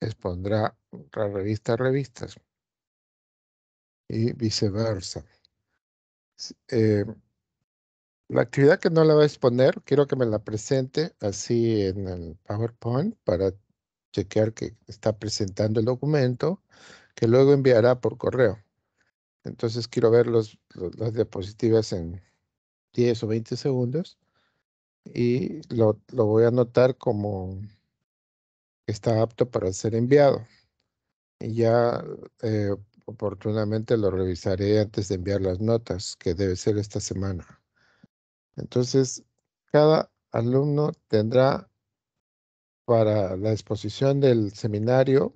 expondrá la revista revistas y viceversa. Eh, la actividad que no la va a exponer, quiero que me la presente así en el PowerPoint para chequear que está presentando el documento que luego enviará por correo. Entonces quiero ver las diapositivas en 10 o 20 segundos y lo, lo voy a anotar como está apto para ser enviado. Y ya eh, oportunamente lo revisaré antes de enviar las notas, que debe ser esta semana. Entonces, cada alumno tendrá para la exposición del seminario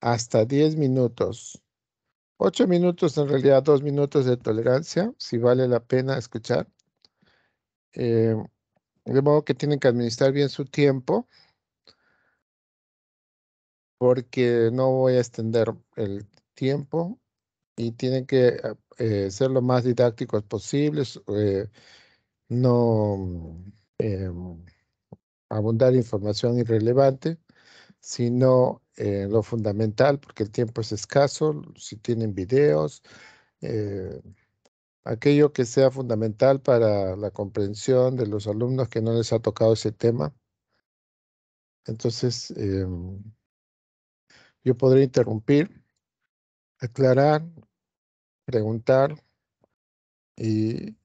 hasta 10 minutos. 8 minutos, en realidad 2 minutos de tolerancia, si vale la pena escuchar. Eh, de modo que tienen que administrar bien su tiempo porque no voy a extender el tiempo y tienen que eh, ser lo más didácticos posibles, eh, no eh, abundar información irrelevante, sino lo fundamental, porque el tiempo es escaso, si tienen videos, aquello que sea fundamental para la comprensión de los alumnos que no les ha tocado ese tema. Entonces, em, yo podría interrumpir, aclarar, preguntar y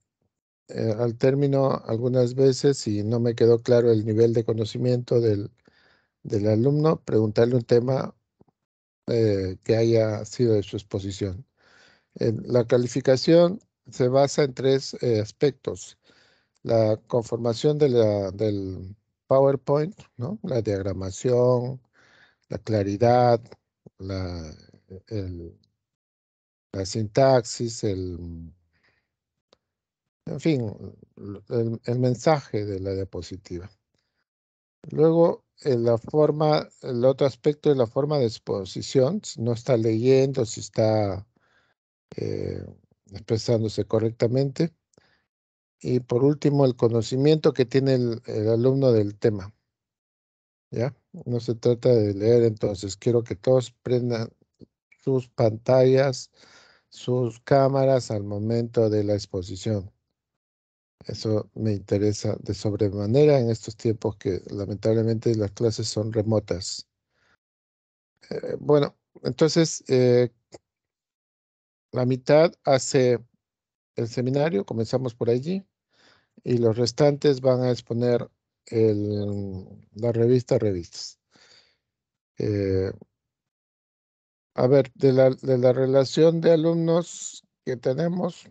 eh, al término algunas veces, si no me quedó claro el nivel de conocimiento del, alumno, preguntarle un tema eh, que haya sido de su exposición. la calificación se basa en tres eh, aspectos. La conformación de del PowerPoint, ¿no? la diagramación, la claridad, la, e, la sintaxis, el, mm, en fin, el, mensaje de la diapositiva. Luego, la forma, el otro aspecto es la forma de exposición, si no está leyendo, si está eh, expresándose correctamente. Y por último, el conocimiento que tiene el alumno del tema. ¿Ya? No se trata de leer, entonces quiero que todos prendan sus pantallas, sus cámaras al momento de la exposición. Eso me interesa de sobremanera en estos tiempos que lamentablemente las clases son remotas. Eh, bueno, entonces eh, la mitad hace el seminario, comenzamos por allí, y los restantes van a exponer el, la revista Revistas. Eh, a ver, de la, de la relación de alumnos que tenemos,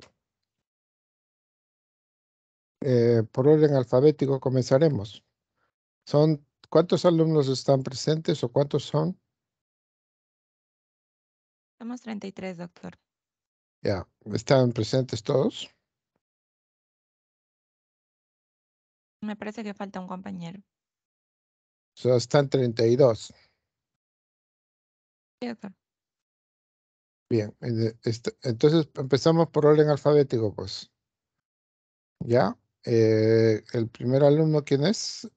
eh, por orden alfabético comenzaremos. Son, ¿Cuántos alumnos están presentes o cuántos son? Somos 33, doctor. Ya, ¿están presentes todos? Me parece que falta un compañero. sea, están 32. Bien, entonces empezamos por orden alfabético, pues. ¿Ya? Eh, el primer alumno, ¿quién es?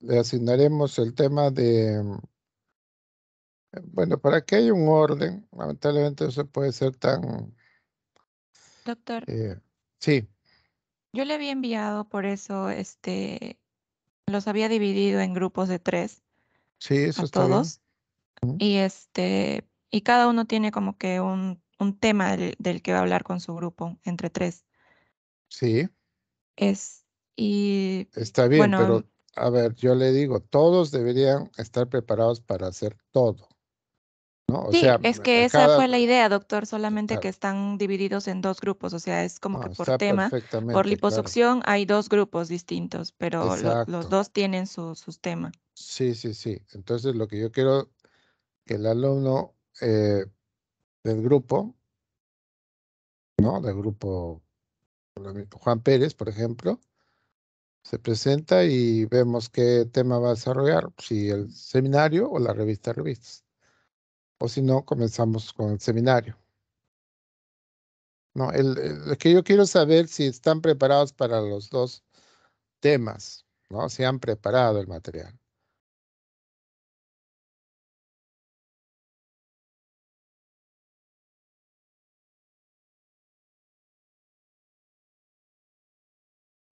Le asignaremos el tema de... Bueno, para que hay un orden, lamentablemente no se puede ser tan... Doctor. Eh, sí. Yo le había enviado por eso, este, los había dividido en grupos de tres. Sí, eso a está todos. Y este, y cada uno tiene como que un, un tema del, que va a hablar con su grupo, entre tres. Sí. Es, y. Está bien, pero a ver, yo le digo, todos deberían estar preparados para hacer todo sí, es que esa fue la idea, doctor, solamente que están divididos en dos grupos, o sea, es como que ah, por tema, por liposucción hay dos grupos distintos, pero los dos tienen su, sus temas. Sí, sí, sí. Entonces lo que yo quiero que el alumno eh, del grupo, ¿no? Del grupo Juan Pérez, por ejemplo, se presenta y vemos qué tema va a desarrollar, si el seminario o la revista revistas o si no, comenzamos con el seminario. No, el, que yo quiero saber si están preparados para los dos temas, ¿no? Si han preparado el material.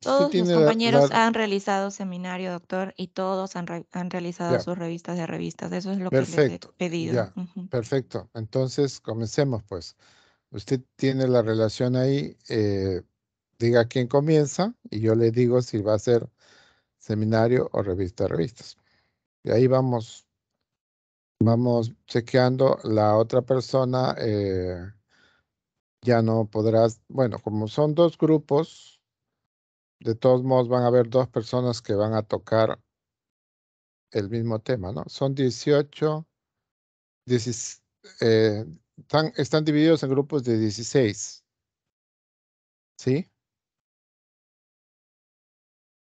Todos mis compañeros han realizado seminario, doctor, y todos han, realizado sus revistas de revistas. Eso es lo que les he pedido. Perfecto. Entonces, comencemos, pues. Usted tiene la relación ahí, eh, diga quién comienza y yo le digo si va a ser seminario o revista de revistas. Y ahí vamos, vamos chequeando. La otra persona eh, ya no podrás. bueno, como son dos grupos, de todos modos van a haber dos personas que van a tocar el mismo tema, ¿no? Son 18, eh, están, divididos en grupos de 16. ¿Sí?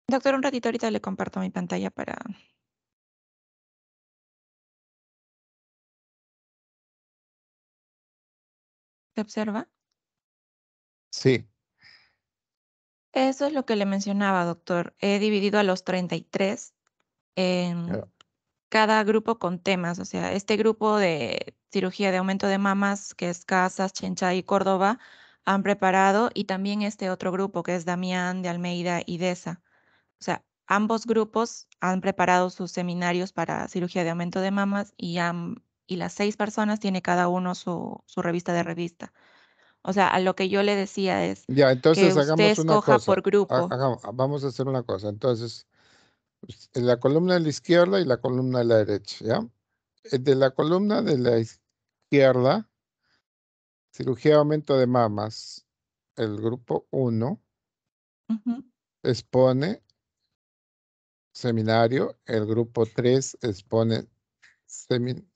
Doctor, un ratito ahorita le comparto mi pantalla para... ¿Se observa? Sí. Eso es lo que le mencionaba, doctor. He dividido a los 33 en cada grupo con temas. O sea, este grupo de cirugía de aumento de mamas, que es Casas, Chencha y Córdoba, han preparado, y también este otro grupo, que es Damián de Almeida y DESA. O sea, ambos grupos han preparado sus seminarios para cirugía de aumento de mamas y, y las seis personas tiene cada uno su, su revista de revista. O sea, a lo que yo le decía es ya, entonces, que usted hagamos por grupo. vamos a hacer una cosa. Entonces, pues, en la columna de la izquierda y la columna de la derecha, ¿ya? Eh, de la columna de la izquierda, cirugía de aumento de mamas, el grupo 1 expone seminario, el grupo 3 expone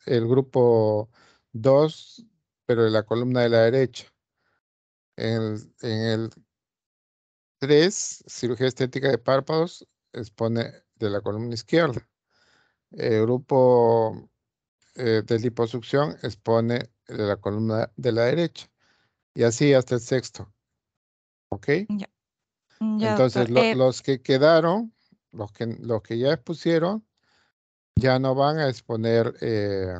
el grupo 2, pero de la columna de la derecha. En el, 3, cirugía estética de párpados, expone de la columna izquierda. El grupo eh, de liposucción expone de la columna de la derecha. Y así hasta el sexto. ¿Ok? Ya. Entonces, eh los que quedaron, los que, los que ya expusieron, ya no van a exponer eh,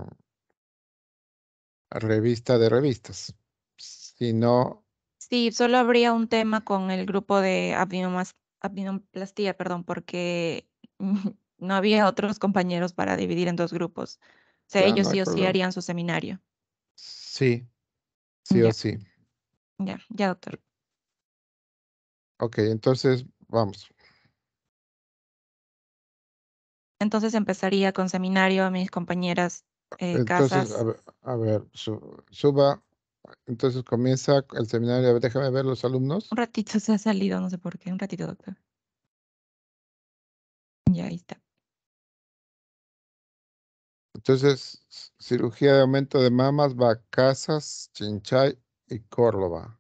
revista de revistas, sino Sí, solo habría un tema con el grupo de abdominoplastia, perdón, porque no había otros compañeros para dividir en dos grupos. O sea, ellos sí o sí harían su seminario. Sí, sí o sí. Ya, ya, doctor. Ok, entonces vamos. Entonces empezaría con seminario a mis compañeras eh, entonces, A ver, suba entonces comienza el seminario. déjame ver los alumnos. Un ratito se ha salido, no sé por qué. Un ratito, doctor. Ya ahí está. Entonces, cirugía de aumento de mamas va Casas, Chinchay y Córdoba.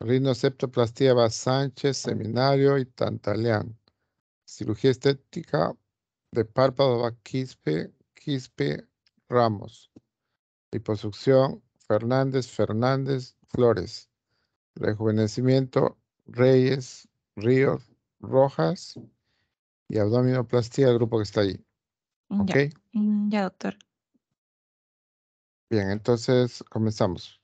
Rinoceptoplastía va Sánchez, Seminario y Tantaleán. Cirugía estética de párpado va Quispe, Quispe, Ramos. Liposucción Fernández, Fernández, Flores. Rejuvenecimiento, Reyes, Ríos, Rojas y Abdominoplastía, el grupo que está ahí. Ya. Ya, doctor. Bien, entonces comenzamos.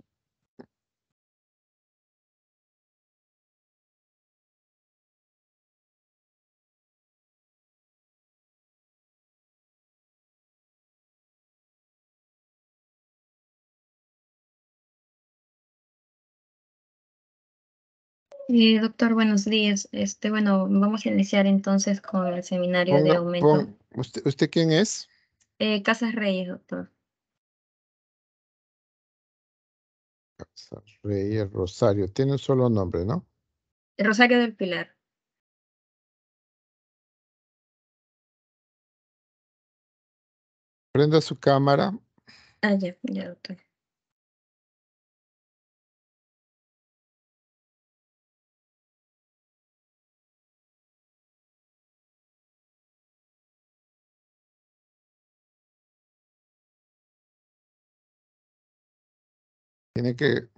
doctor, buenos días. Este, bueno, vamos a iniciar entonces con el seminario de aumento. usted, quién es? Eh, Casas Reyes, doctor. Casas Reyes Rosario. Tiene un solo nombre, ¿no? Rosario del Pilar. Prenda su cámara. Ah, ya, ya, doctor. Tiene que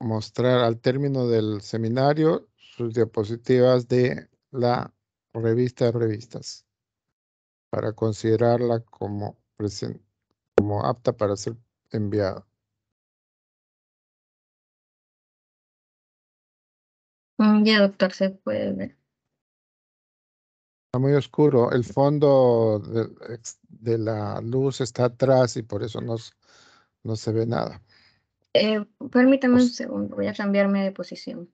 mostrar al término del seminario sus diapositivas de la revista de revistas para considerarla como, como apta para ser enviada. Mm, ya, doctor, se puede ver. Está muy oscuro. El fondo de, la luz está atrás y por eso no, no se ve nada. Eh, permítame un pues segundo, voy a cambiarme de posición.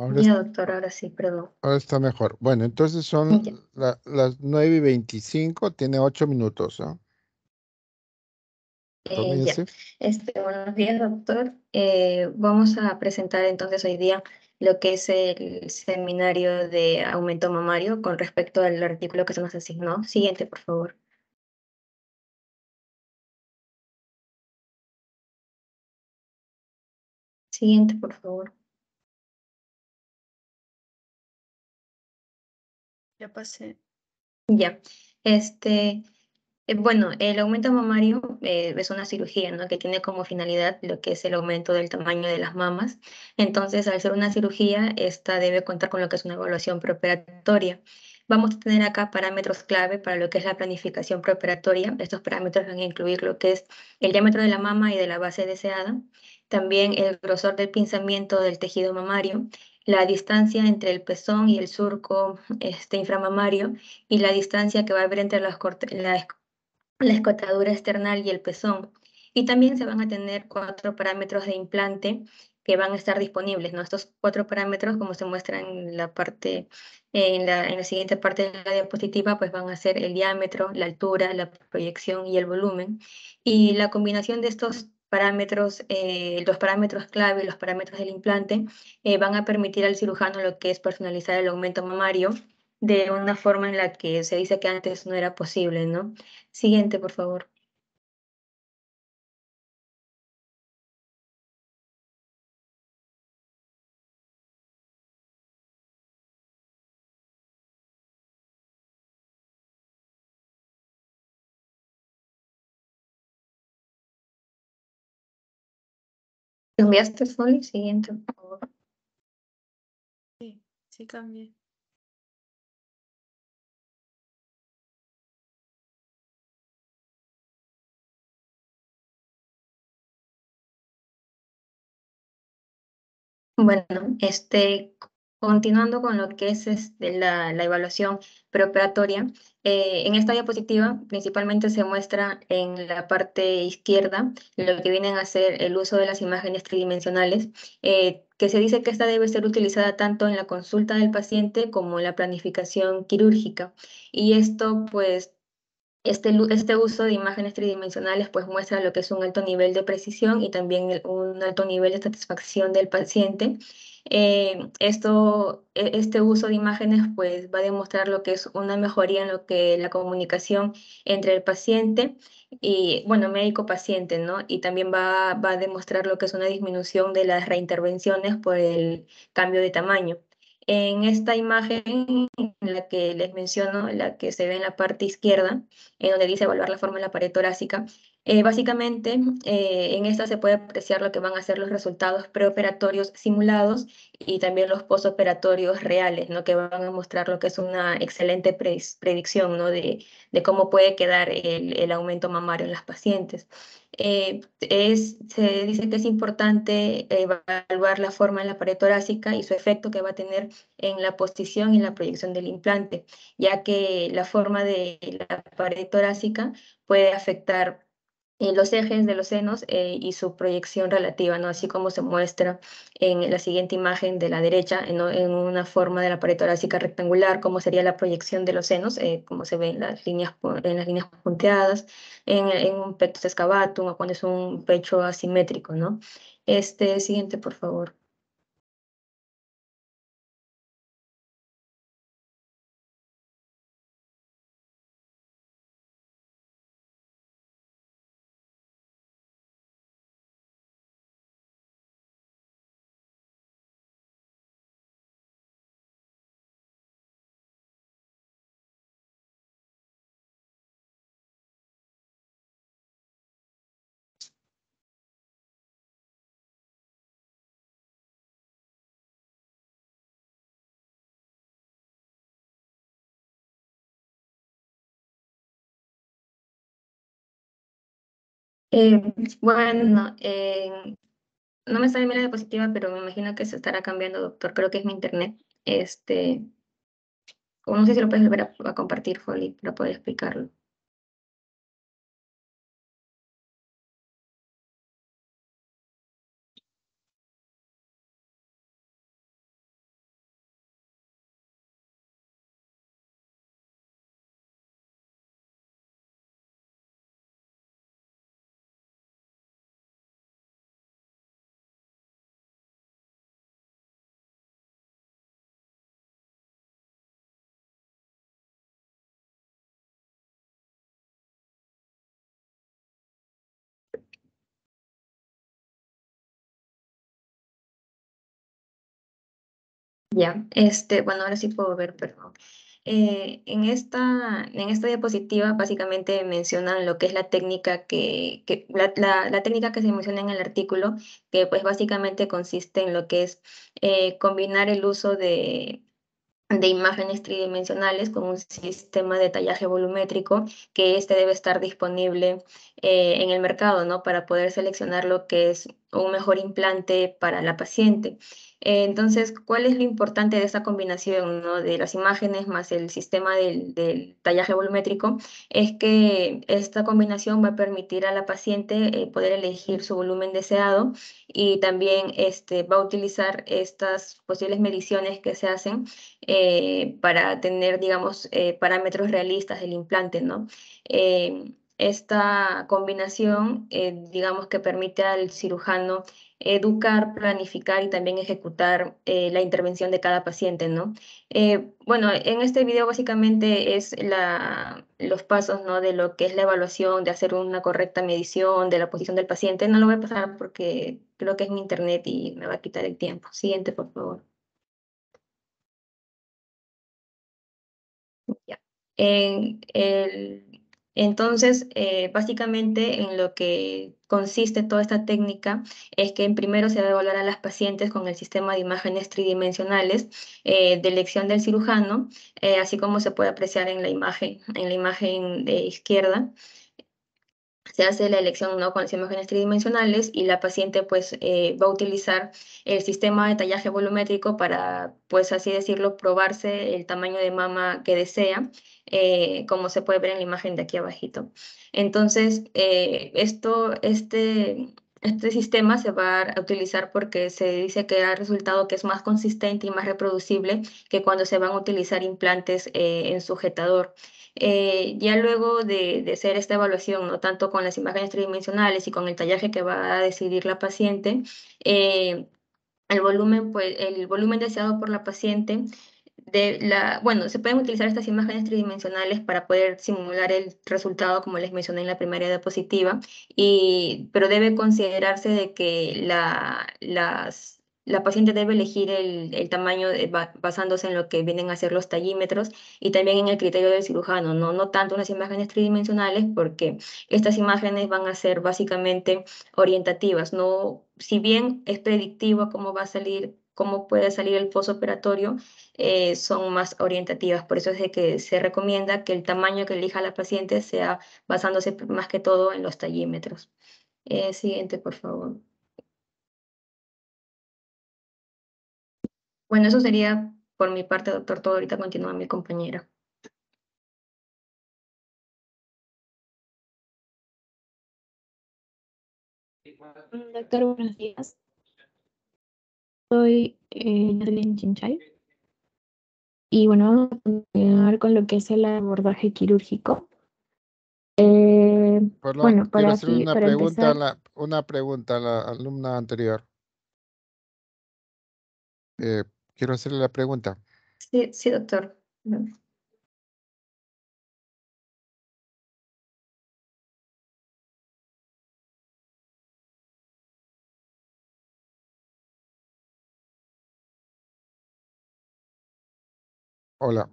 Ahora doctor, ahora sí, perdón. Ahora está mejor. Bueno, entonces son las 9 y 25, tiene 8 minutos. ¿no? Eh, este, buenos días, doctor. Eh, vamos a presentar entonces hoy día lo que es el seminario de aumento mamario con respecto al artículo que se nos asignó. Siguiente, por favor. Siguiente, por favor. Ya pasé. Ya. Este, eh, bueno, el aumento mamario eh, es una cirugía ¿no? que tiene como finalidad lo que es el aumento del tamaño de las mamas. Entonces, al ser una cirugía, esta debe contar con lo que es una evaluación preoperatoria. Vamos a tener acá parámetros clave para lo que es la planificación preoperatoria. Estos parámetros van a incluir lo que es el diámetro de la mama y de la base deseada, también el grosor del pinzamiento del tejido mamario, la distancia entre el pezón y el surco este, inframamario y la distancia que va a haber entre la, escotadura external y el pezón. Y también se van a tener cuatro parámetros de implante que van a estar disponibles. ¿no? Estos cuatro parámetros, como se muestra en la, parte, en la, en la, siguiente parte de la diapositiva, pues van a ser el diámetro, la altura, la proyección y el volumen. Y la combinación de estos parámetros, eh, los parámetros clave, los parámetros del implante, eh, van a permitir al cirujano lo que es personalizar el aumento mamario de una forma en la que se dice que antes no era posible, ¿no? Siguiente, por favor. ¿Cambiaste folio? Siguiente, por favor. Sí, sí cambié. Bueno, este, Continuando con lo que es, este, la, evaluación preparatoria eh, en esta diapositiva principalmente se muestra en la parte izquierda lo que vienen a ser el uso de las imágenes tridimensionales, eh, que se dice que esta debe ser utilizada tanto en la consulta del paciente como en la planificación quirúrgica. Y esto pues este, este, uso de imágenes tridimensionales pues muestra lo que es un alto nivel de precisión y también un alto nivel de satisfacción del paciente. Eh, esto, e, este uso de imágenes pues va a demostrar lo que es una mejoría en lo que la comunicación entre el paciente y, bueno, médico-paciente, ¿no? Y también va, va a demostrar lo que es una disminución de las reintervenciones por el cambio de tamaño. En esta imagen, en la que les menciono, la que se ve en la parte izquierda, en donde dice evaluar la forma de la pared torácica, eh, básicamente, eh, en esta se puede apreciar lo que van a ser los resultados preoperatorios simulados y también los postoperatorios reales, ¿no? que van a mostrar lo que es una excelente predicción ¿no? de, cómo puede quedar el, aumento mamario en las pacientes. Eh, se dice que es importante evaluar la forma en la pared torácica y su efecto que va a tener en la posición y la proyección del implante, ya que la forma de la pared torácica puede afectar eh, los ejes de los senos eh, y su proyección relativa, ¿no? así como se muestra en la siguiente imagen de la derecha, eh, en, una forma de la pared torácica rectangular, como sería la proyección de los senos, como se ve en las líneas, en las líneas punteadas, en, un pectus excavatum o cuando es un pecho asimétrico. ¿no? Este siguiente, por favor. Eh, bueno, eh, no me sale mi la diapositiva, pero me imagino que se estará cambiando, doctor. Creo que es mi internet. Este, o no sé si lo puedes volver a, a compartir, Folly, para poder explicarlo. Ya, este, bueno, ahora sí puedo ver, perdón. Eh, en, esta, en esta diapositiva básicamente mencionan lo que es la técnica que, la, técnica que se menciona en el artículo, que pues básicamente consiste en lo que es eh, combinar el uso de, imágenes tridimensionales con un sistema de tallaje volumétrico que este debe estar disponible eh, en el mercado, ¿no? Para poder seleccionar lo que es un mejor implante para la paciente. Entonces, ¿cuál es lo importante de esta combinación de las imágenes más el sistema del, tallaje volumétrico? Es que esta combinación va a permitir a la paciente eh, poder elegir su volumen deseado y también este, va a utilizar estas posibles mediciones que se hacen eh, para tener, digamos, eh, parámetros realistas del implante, ¿no? Esta combinación, eh, digamos que permite al cirujano educar, planificar y también ejecutar eh, la intervención de cada paciente, ¿no? Eh, bueno, en este video básicamente es la, los pasos, ¿no? De lo que es la evaluación, de hacer una correcta medición de la posición del paciente. No lo voy a pasar porque creo que es mi internet y me va a quitar el tiempo. Siguiente, por favor. En el entonces, eh, básicamente en lo que consiste toda esta técnica es que en primero se va a evaluar a las pacientes con el sistema de imágenes tridimensionales eh, de elección del cirujano, eh, así como se puede apreciar en la imagen, en la imagen de izquierda se hace la elección ¿no? con las imágenes tridimensionales y la paciente pues eh, va a utilizar el sistema de tallaje volumétrico para, pues así decirlo, probarse el tamaño de mama que desea, eh, como se puede ver en la imagen de aquí abajito. Entonces, eh, esto, este, este sistema se va a utilizar porque se dice que ha resultado que es más consistente y más reproducible que cuando se van a utilizar implantes en sujetador. Eh, ya luego de, de, hacer esta evaluación, ¿no? tanto con las imágenes tridimensionales y con el tallaje que va a decidir la paciente, eh, el, volumen, pues, el volumen deseado por la paciente, de la, bueno, se pueden utilizar estas imágenes tridimensionales para poder simular el resultado, como les mencioné en la primera diapositiva, y, pero debe considerarse de que la, las la paciente debe elegir el, tamaño eh, basándose en lo que vienen a ser los tallímetros y también en el criterio del cirujano, no, no tanto en las imágenes tridimensionales, porque estas imágenes van a ser básicamente orientativas. No, si bien es predictivo cómo va a salir cómo puede salir el posoperatorio, eh, son más orientativas. Por eso es de que se recomienda que el tamaño que elija la paciente sea basándose más que todo en los tallímetros. Eh, siguiente, por favor. Bueno, eso sería por mi parte, doctor. Todo ahorita continúa mi compañera. Mm, doctor, buenos días. Soy eh, Nadine Chinchai Y bueno, vamos a continuar con lo que es el abordaje quirúrgico. Eh, bueno, para hacer una, pregunta una pregunta a la alumna anterior. Eh, Quiero hacerle la pregunta. Sí, sí, doctor. Hola.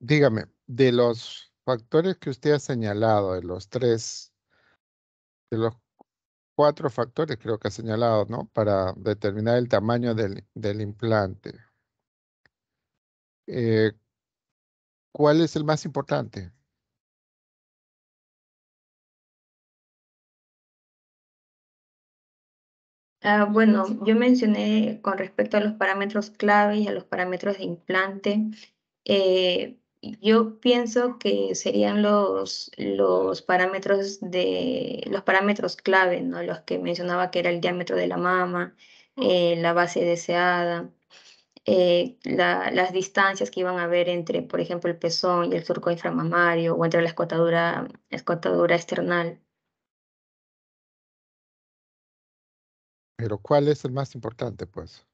Dígame, de los factores que usted ha señalado, de los tres, de los cuatro factores, creo que ha señalado, ¿no? Para determinar el tamaño del, implante. Eh, ¿Cuál es el más importante? Ah, bueno, yo mencioné con respecto a los parámetros clave y a los parámetros de implante, eh, yo pienso que serían los, los parámetros de los parámetros clave, Los que mencionaba que era el diámetro de la mama, mm. eh, la base deseada, eh, las distancias que iban a haber entre, por ejemplo, el pezón y el surco inframamario o entre la escotadura, escotadura external. Pero ¿cuál es el más importante, pues?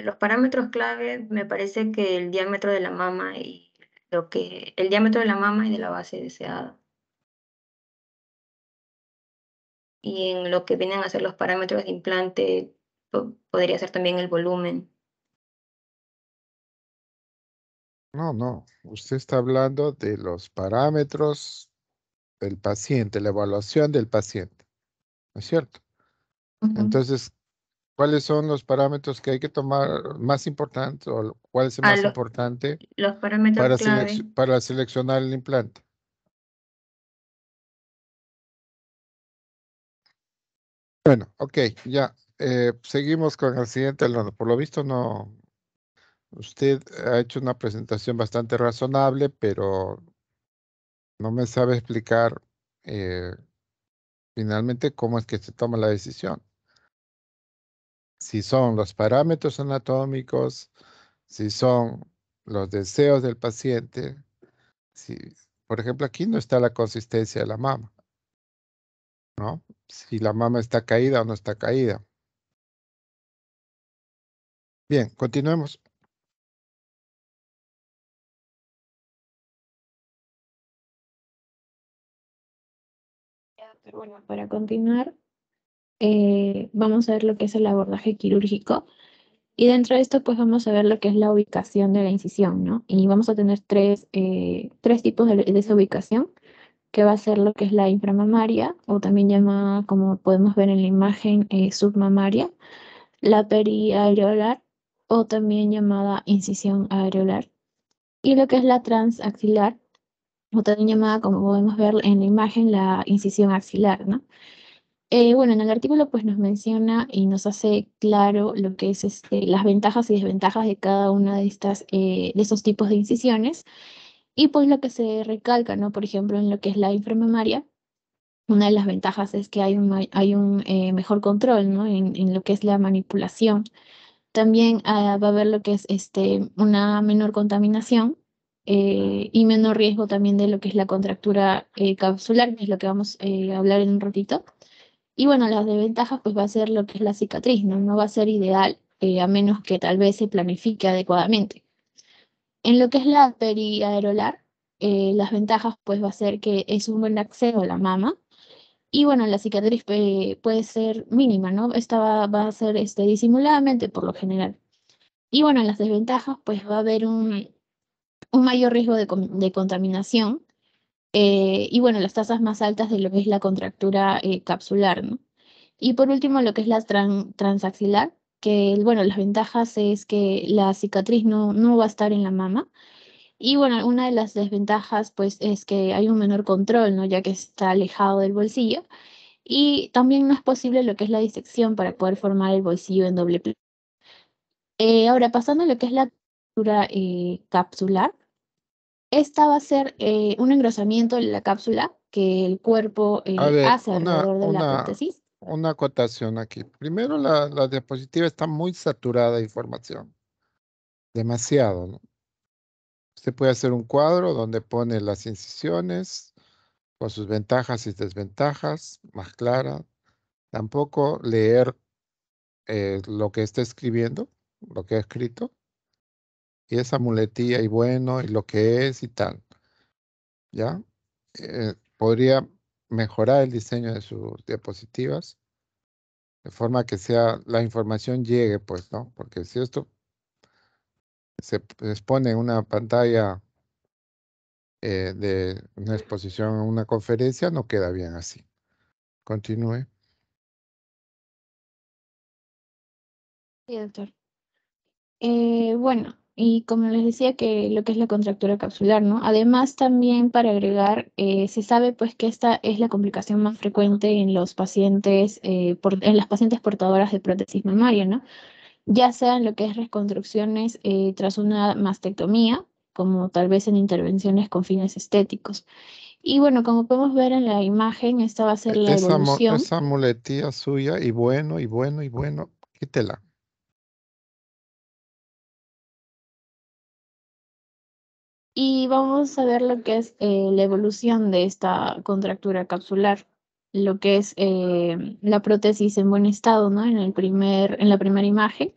los parámetros clave me parece que el diámetro de la mama y lo que el diámetro de la mama y de la base deseada. Y en lo que vienen a ser los parámetros de implante podría ser también el volumen. No, no, usted está hablando de los parámetros del paciente, la evaluación del paciente, ¿no es cierto? Entonces, ¿Cuáles son los parámetros que hay que tomar más importantes o cuál es el ah, más importante para, seleccionar el implante? Bueno, ok, ya. Eh, seguimos con el siguiente Por lo visto, no. Usted ha hecho una presentación bastante razonable, pero no me sabe explicar eh, finalmente cómo es que se toma la decisión si son los parámetros anatómicos, si son los deseos del paciente, si, por ejemplo, aquí no está la consistencia de la mama, ¿no? Si la mama está caída o no está caída. Bien, continuemos. bueno, para continuar, eh, vamos a ver lo que es el abordaje quirúrgico y dentro de esto pues vamos a ver lo que es la ubicación de la incisión, ¿no? Y vamos a tener tres, eh, tres tipos de, esa ubicación, que va a ser lo que es la inframamaria o también llamada, como podemos ver en la imagen, eh, submamaria, la periareolar o también llamada incisión areolar y lo que es la transaxilar o también llamada, como podemos ver en la imagen, la incisión axilar, ¿no? Eh, bueno, en el artículo pues nos menciona y nos hace claro lo que es este, las ventajas y desventajas de cada una de estas, eh, de estos tipos de incisiones. Y pues lo que se recalca, ¿no? Por ejemplo, en lo que es la inframamaria, una de las ventajas es que hay un, hay un eh, mejor control, ¿no? En, en, lo que es la manipulación. También ah, va a haber lo que es este, una menor contaminación y menor riesgo también de lo que es la contractura capsular, que es lo que vamos a hablar en un ratito. Y bueno, las desventajas pues va a ser lo que es la cicatriz, ¿no? No va a ser ideal, eh, a menos que tal vez se planifique adecuadamente. En lo que es la periaerolar, eh, las ventajas pues va a ser que es un buen acceso a la mama. Y bueno, la cicatriz eh, puede ser mínima, ¿no? Esta va, a ser este, disimuladamente por lo general. Y bueno, las desventajas pues va a haber un, mayor riesgo de contaminación eh, y bueno, las tasas más altas de lo que es la contractura eh, capsular, ¿no? Y por último, lo que es la transaxilar, que bueno, las ventajas es que la cicatriz no, no va a estar en la mama. Y bueno, una de las desventajas pues es que hay un menor control, ¿no? Ya que está alejado del bolsillo. Y también no es posible lo que es la disección para poder formar el bolsillo en doble plano. Eh, ahora, pasando a lo que es la contractura capsular, esta va a ser eh, un engrosamiento de la cápsula que el cuerpo eh, hace alrededor de la prótesis. Una acotación aquí. Primero, la, diapositiva está muy saturada de información. Demasiado. ¿no? Usted puede hacer un cuadro donde pone las incisiones con sus ventajas y desventajas, más clara. Tampoco leer eh, lo que está escribiendo, lo que ha escrito y esa muletilla y bueno y lo que es y tal. ¿Ya? Eh, podría mejorar el diseño de sus diapositivas de forma que sea la información llegue, pues, ¿no? Porque si esto se expone en una pantalla eh, de una exposición o una conferencia, no queda bien así. Continúe. Sí, doctor. Eh, bueno, y como les decía que lo que es la contractura capsular, ¿no? Además también para agregar, eh, se sabe pues que esta es la complicación más frecuente en los pacientes, eh, en las pacientes portadoras de prótesis mamaria, ¿no? Ya sean lo que es reconstrucciones eh, tras una mastectomía, como tal vez en intervenciones con fines estéticos. Y bueno, como podemos ver en la imagen, esta va a ser e-, la evolución. esa suya y bueno, y bueno, y bueno, quítela. Y vamos a ver lo que es eh, la evolución de esta contractura capsular, lo que es eh, la prótesis en buen estado, ¿no? En, el primer, en la primera imagen.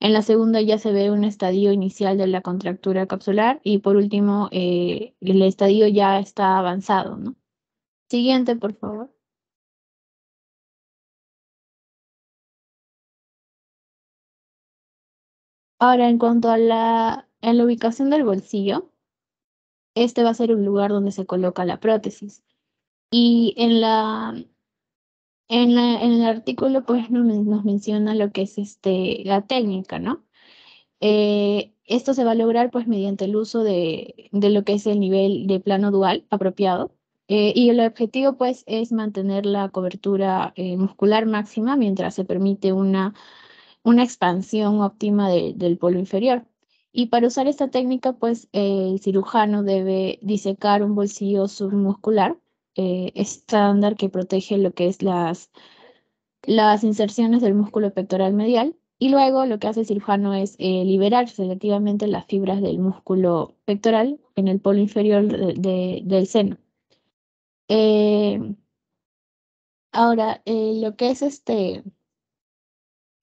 En la segunda ya se ve un estadio inicial de la contractura capsular y por último eh, el estadio ya está avanzado, ¿no? Siguiente, por favor. Ahora, en cuanto a la, a la ubicación del bolsillo, este va a ser el lugar donde se coloca la prótesis. Y en la el artículo pues nos, menciona lo que es este la técnica, ¿no? Eh, esto se va a lograr pues mediante el uso de, lo que es el nivel de plano dual apropiado eh, y el objetivo pues es mantener la cobertura eh, muscular máxima mientras se permite una, una expansión óptima del polo inferior. Y para usar esta técnica, pues eh, el cirujano debe disecar un bolsillo submuscular eh, estándar que protege lo que es las, las inserciones del músculo pectoral medial. Y luego lo que hace el cirujano es eh, liberar selectivamente las fibras del músculo pectoral en el polo inferior del seno. ahora, lo que es este,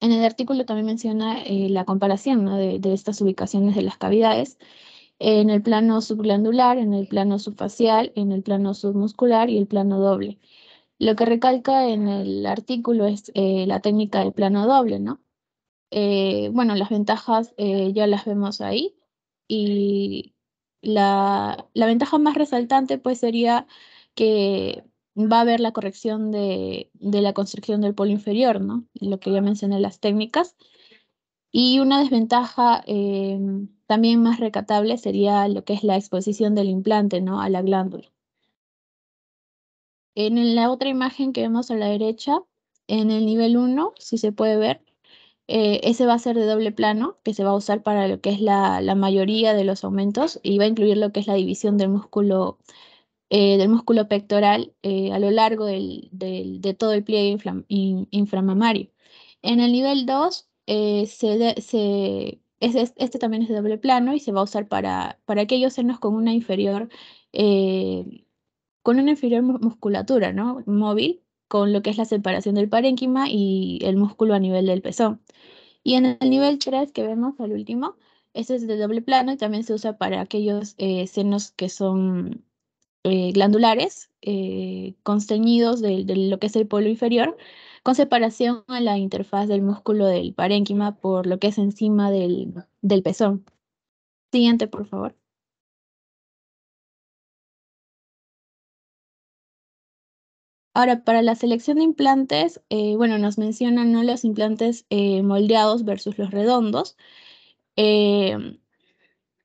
en el artículo también menciona eh, la comparación de, estas ubicaciones de las cavidades en el plano subglandular, en el plano subfacial, en el plano submuscular y el plano doble. Lo que recalca en el artículo es eh, la técnica del plano doble, ¿no? Eh, bueno, las ventajas ya las vemos ahí y la, la ventaja más resaltante pues sería que va a haber la corrección de, la construcción del polo inferior, ¿no? Lo que ya mencioné, las técnicas. Y una desventaja eh, también más recatable sería lo que es la exposición del implante ¿no? a la glándula. En la otra imagen que vemos a la derecha, en el nivel 1, si se puede ver, eh, ese va a ser de doble plano, que se va a usar para lo que es la, la mayoría de los aumentos y va a incluir lo que es la división del músculo eh, del músculo pectoral eh, a lo largo del, del, de todo el pliegue inframamario. En el nivel 2, eh, se se, es, este también es de doble plano y se va a usar para, para aquellos senos con una inferior, con una inferior musculatura ¿no? móvil, con lo que es la separación del parénquima y el músculo a nivel del pezón. Y en el nivel 3 que vemos al último, este es de doble plano y también se usa para aquellos senos que son eh, glandulares eh, constreñidos de, lo que es el polo inferior, con separación a la interfaz del músculo del parénquima por lo que es encima del, del pezón. Siguiente, por favor. Ahora, para la selección de implantes, eh, bueno, nos mencionan los implantes eh, moldeados versus los redondos.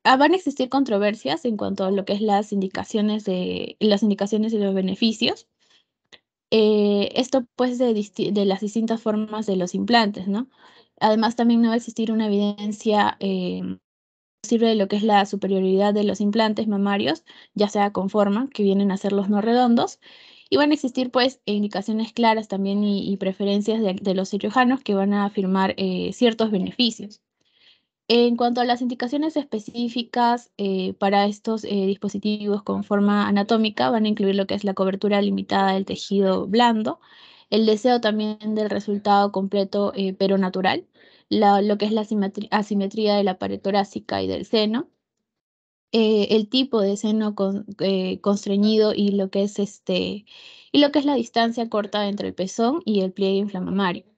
Ah, van a existir controversias en cuanto a lo que es las indicaciones de las indicaciones y los beneficios. Eh, esto pues de, las distintas formas de los implantes, ¿no? Además también no va a existir una evidencia eh, de lo que es la superioridad de los implantes mamarios, ya sea con forma, que vienen a ser los no redondos, y van a existir pues indicaciones claras también y, preferencias de, los cirujanos que van a afirmar eh, ciertos beneficios. En cuanto a las indicaciones específicas eh, para estos eh, dispositivos con forma anatómica, van a incluir lo que es la cobertura limitada del tejido blando, el deseo también del resultado completo eh, pero natural, lo que es la asimetría de la pared torácica y del seno, el tipo de seno constreñido y lo que es este y lo que es la distancia corta entre el pezón y el pliegue inflamamario.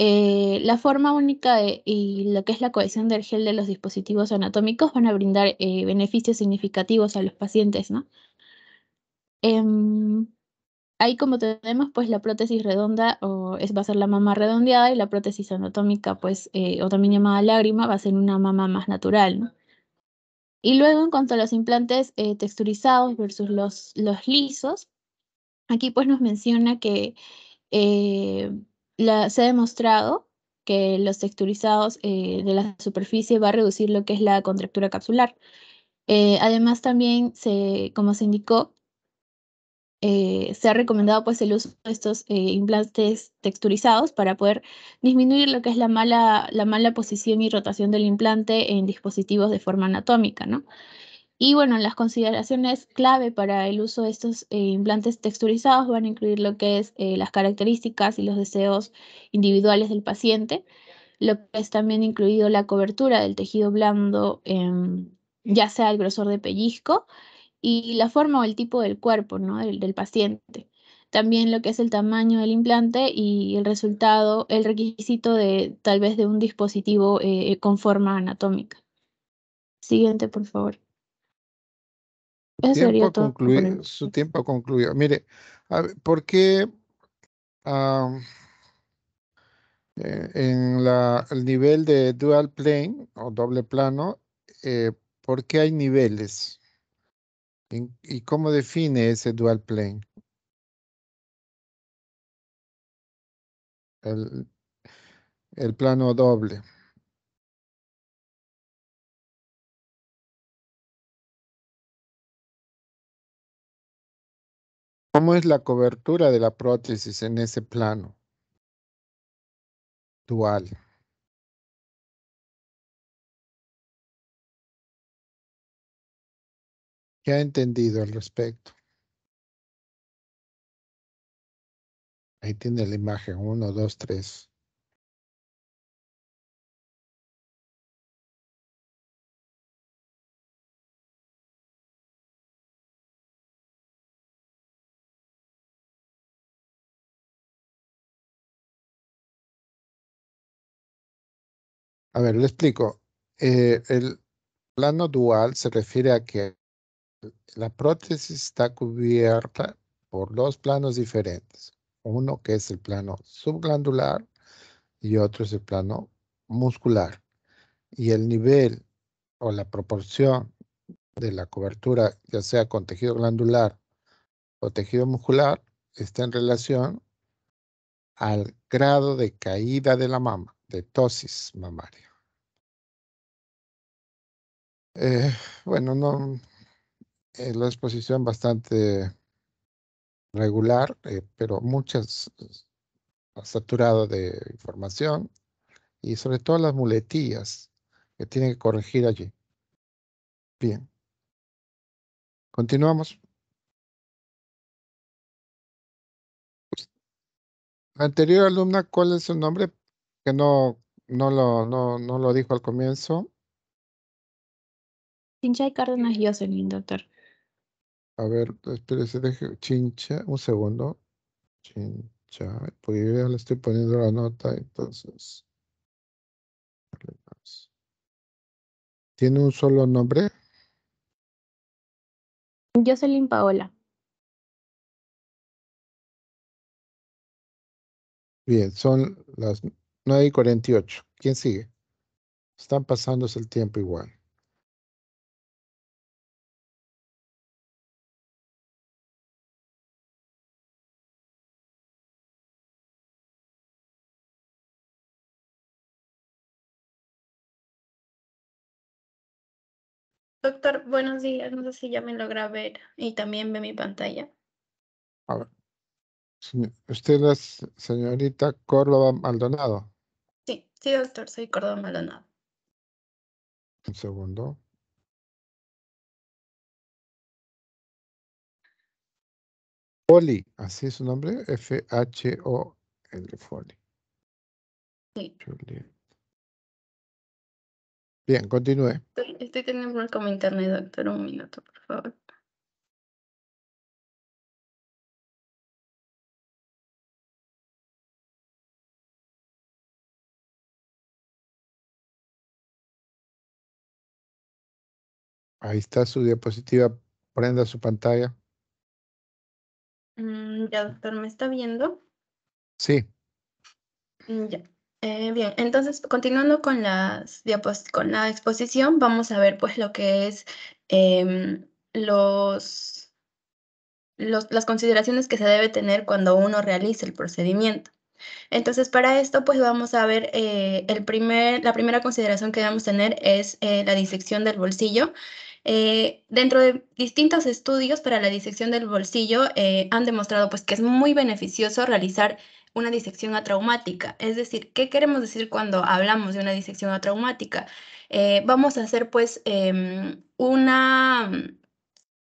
Eh, la forma única y lo que es la cohesión del gel de los dispositivos anatómicos van a brindar eh, beneficios significativos a los pacientes, ¿no? Em, ahí como tenemos, pues la prótesis redonda o es, va a ser la mama redondeada y la prótesis anatómica, pues, eh, o también llamada lágrima, va a ser una mama más natural, Y luego en cuanto a los implantes texturizados versus los, los lisos, aquí pues nos menciona que se ha demostrado que los texturizados eh, de la superficie va a reducir lo que es la contractura capsular. Eh, además, también, se, como se indicó, eh, se ha recomendado pues, el uso de estos implantes texturizados para poder disminuir lo que es la mala, la mala posición y rotación del implante en dispositivos de forma anatómica. ¿no? Y bueno, las consideraciones clave para el uso de estos eh, implantes texturizados van a incluir lo que es eh, las características y los deseos individuales del paciente, lo que es también incluido la cobertura del tejido blando, em, ya sea el grosor de pellizco, y la forma o el tipo del cuerpo ¿no? del, paciente también lo que es el tamaño del implante y el resultado, el requisito de tal vez de un dispositivo eh, con forma anatómica. Siguiente, por favor su tiempo concluyó. Mire, ¿por qué eh, en la, el nivel de dual plane o doble plano, eh, por qué hay niveles? ¿Y cómo define ese dual plane? El, el plano doble. ¿Cómo es la cobertura de la prótesis en ese plano? Dual. ¿Qué ha entendido al respecto? Ahí tiene la imagen uno, dos, tres. A ver, le explico. Eh, el plano dual se refiere a que la prótesis está cubierta por dos planos diferentes. Uno que es el plano subglandular y otro es el plano muscular. Y el nivel o la proporción de la cobertura, ya sea con tejido glandular o tejido muscular, está en relación al grado de caída de la mama. De tosis mamaria. Eh, bueno, no, eh, la exposición bastante regular, eh, pero muchas saturado de información y sobre todo las muletillas que tiene que corregir allí. Bien. Continuamos. anterior alumna, ¿cuál es su nombre? que no, no, lo, no, no lo dijo al comienzo. Chincha y Cárdenas Jocelyn, doctor. A ver, espérese, deje, chincha, un segundo. Chincha, pues yo ya le estoy poniendo la nota, entonces. ¿Tiene un solo nombre? Jocelyn Paola. Bien, son las 9 y 48. ¿Quién sigue? Están pasándose el tiempo igual. Doctor, buenos días. No sé si ya me logra ver y también ve mi pantalla. A ver. Usted es señorita Córdoba Maldonado. Sí, sí, doctor, soy Córdoba Maldonado. Un segundo. Foli, así es su nombre, F-H-O-L, Foli. Sí. Bien, continúe. Estoy, teniendo un con internet, doctor, un minuto, por favor. Ahí está su diapositiva. Prenda su pantalla. Mm, ya, doctor, ¿me está viendo? Sí. Mm, ya. Eh, bien, entonces, continuando con, la exposición, vamos a ver pues lo que es em, los, las consideraciones que se debe tener cuando uno realiza el procedimiento. Entonces, para esto, pues vamos a ver, eh, el primer, la primera consideración que debemos tener es eh, la disección del bolsillo. Eh, dentro de distintos estudios para la disección del bolsillo eh, han demostrado pues, que es muy beneficioso realizar una disección atraumática. Es decir, ¿qué queremos decir cuando hablamos de una disección atraumática? Eh, vamos a hacer pues em, una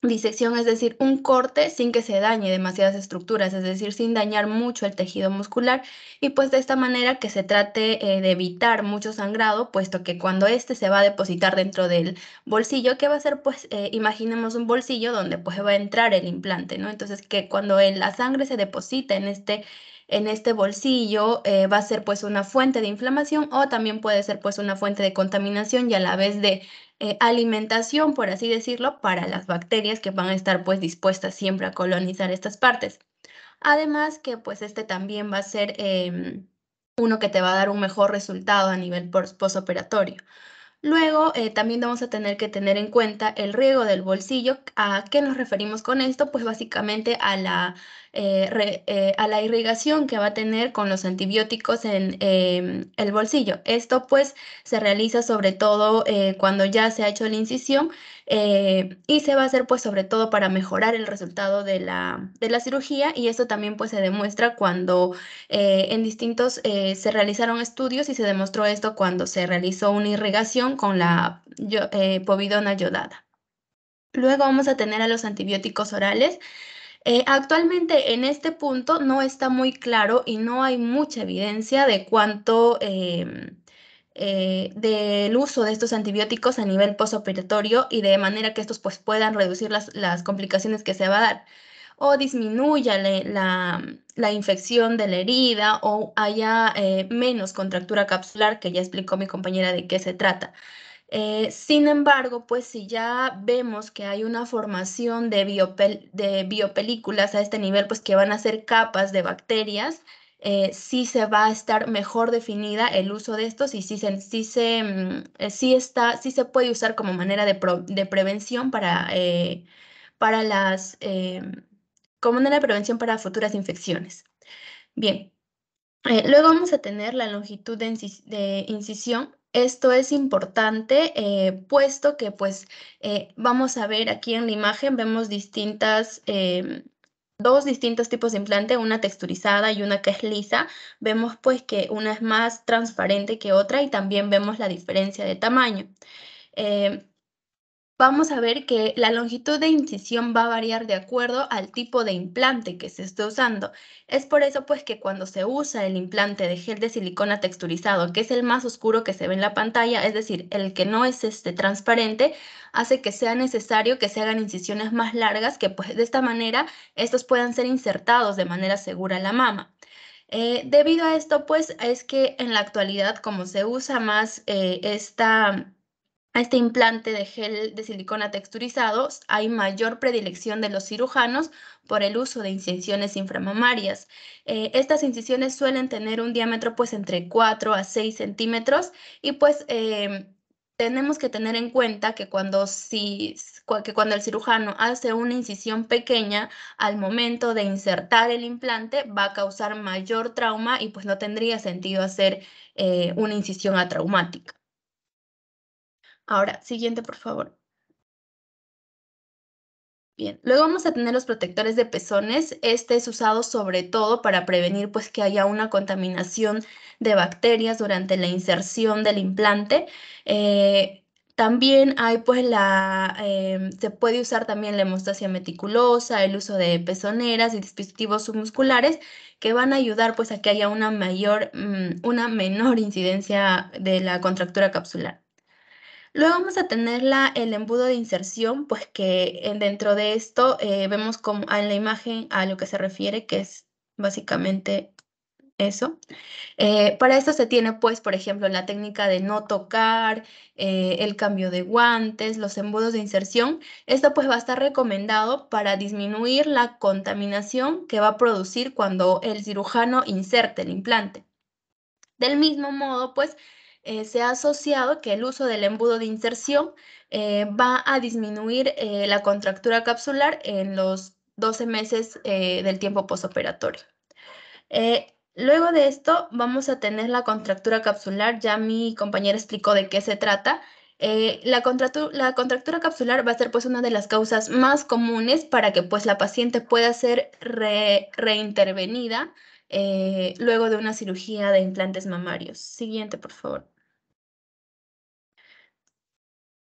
Disección es decir, un corte sin que se dañe demasiadas estructuras, es decir, sin dañar mucho el tejido muscular y pues de esta manera que se trate eh, de evitar mucho sangrado, puesto que cuando este se va a depositar dentro del bolsillo, ¿qué va a ser pues, eh, imaginemos un bolsillo donde pues va a entrar el implante, ¿no? Entonces que cuando la sangre se deposita en este en este bolsillo eh, va a ser pues una fuente de inflamación o también puede ser pues una fuente de contaminación y a la vez de eh, alimentación, por así decirlo, para las bacterias que van a estar pues dispuestas siempre a colonizar estas partes. Además que pues este también va a ser em, uno que te va a dar un mejor resultado a nivel postoperatorio. Luego, eh, también vamos a tener que tener en cuenta el riego del bolsillo. ¿A qué nos referimos con esto? Pues básicamente a la, eh, eh, a la irrigación que va a tener con los antibióticos en em, el bolsillo. Esto pues se realiza sobre todo cuando ya se ha hecho la incisión eh, y se va a hacer pues sobre todo para mejorar el resultado de la, cirugía y esto también pues se demuestra cuando eh, en distintos eh, se realizaron estudios y se demostró esto cuando se realizó una irrigación con la povidona yodada. Luego vamos a tener a los antibióticos orales. actualmente en este punto no está muy claro y no hay mucha evidencia de cuánto em, eh, del uso de estos antibióticos a nivel posoperatorio y de manera que estos pues, puedan reducir las, complicaciones que se va a dar o disminuya la, infección de la herida o haya eh, menos contractura capsular, que ya explicó mi compañera de qué se trata. Eh, sin embargo, pues si ya vemos que hay una formación de, de biopelículas a este nivel, pues que van a ser capas de bacterias, si eh, sí se va a estar mejor definida el uso de estos y sí se, se, mm, eh, está, se puede usar como manera de, prevención para, eh, para las, como manera de prevención para futuras infecciones. Bien, luego vamos a tener la longitud de, incisión esto es importante, puesto que pues vamos a ver aquí en la imagen, vemos distintas, em, dos distintos tipos de implante, una texturizada y una que es lisa, vemos pues que una es más transparente que otra y también vemos la diferencia de tamaño. Eh, vamos a ver que la longitud de incisión va a variar de acuerdo al tipo de implante que se esté usando. Es por eso pues que cuando se usa el implante de gel de silicona texturizado, que es el más oscuro que se ve en la pantalla, es decir, el que no es este, transparente, hace que sea necesario que se hagan incisiones más largas, que pues de esta manera estos puedan ser insertados de manera segura a la mama. Eh, debido a esto, pues, es que en la actualidad, como se usa más eh, esta a este implante de gel de silicona texturizado hay mayor predilección de los cirujanos por el uso de incisiones inframamarias. Eh, estas incisiones suelen tener un diámetro pues entre 4 a 6 centímetros y pues em, tenemos que tener en cuenta que cuando, si, cuando el cirujano hace una incisión pequeña, al momento de insertar el implante va a causar mayor trauma y pues no tendría sentido hacer eh, una incisión atraumática. Ahora, siguiente, por favor. Bien, luego vamos a tener los protectores de pezones. Este es usado sobre todo para prevenir pues, que haya una contaminación de bacterias durante la inserción del implante. Eh, también hay pues la, eh, se puede usar también la hemostasia meticulosa, el uso de pezoneras y dispositivos submusculares que van a ayudar pues a que haya una mayor, mm, una menor incidencia de la contractura capsular. Luego vamos a tener el embudo de inserción, pues que dentro de esto eh, vemos en la imagen a lo que se refiere, que es básicamente eso. Eh, para esto se tiene, pues, por ejemplo, la técnica de no tocar, eh, el cambio de guantes, los embudos de inserción. Esto, pues, va a estar recomendado para disminuir la contaminación que va a producir cuando el cirujano inserte el implante. Del mismo modo, pues, eh, se ha asociado que el uso del embudo de inserción eh, va a disminuir eh, la contractura capsular en los 12 meses del tiempo posoperatorio. luego de esto vamos a tener la contractura capsular, ya mi compañera explicó de qué se trata. La, contractura capsular va a ser pues una de las causas más comunes para que pues la paciente pueda ser reintervenida luego de una cirugía de implantes mamarios. Siguiente, por favor.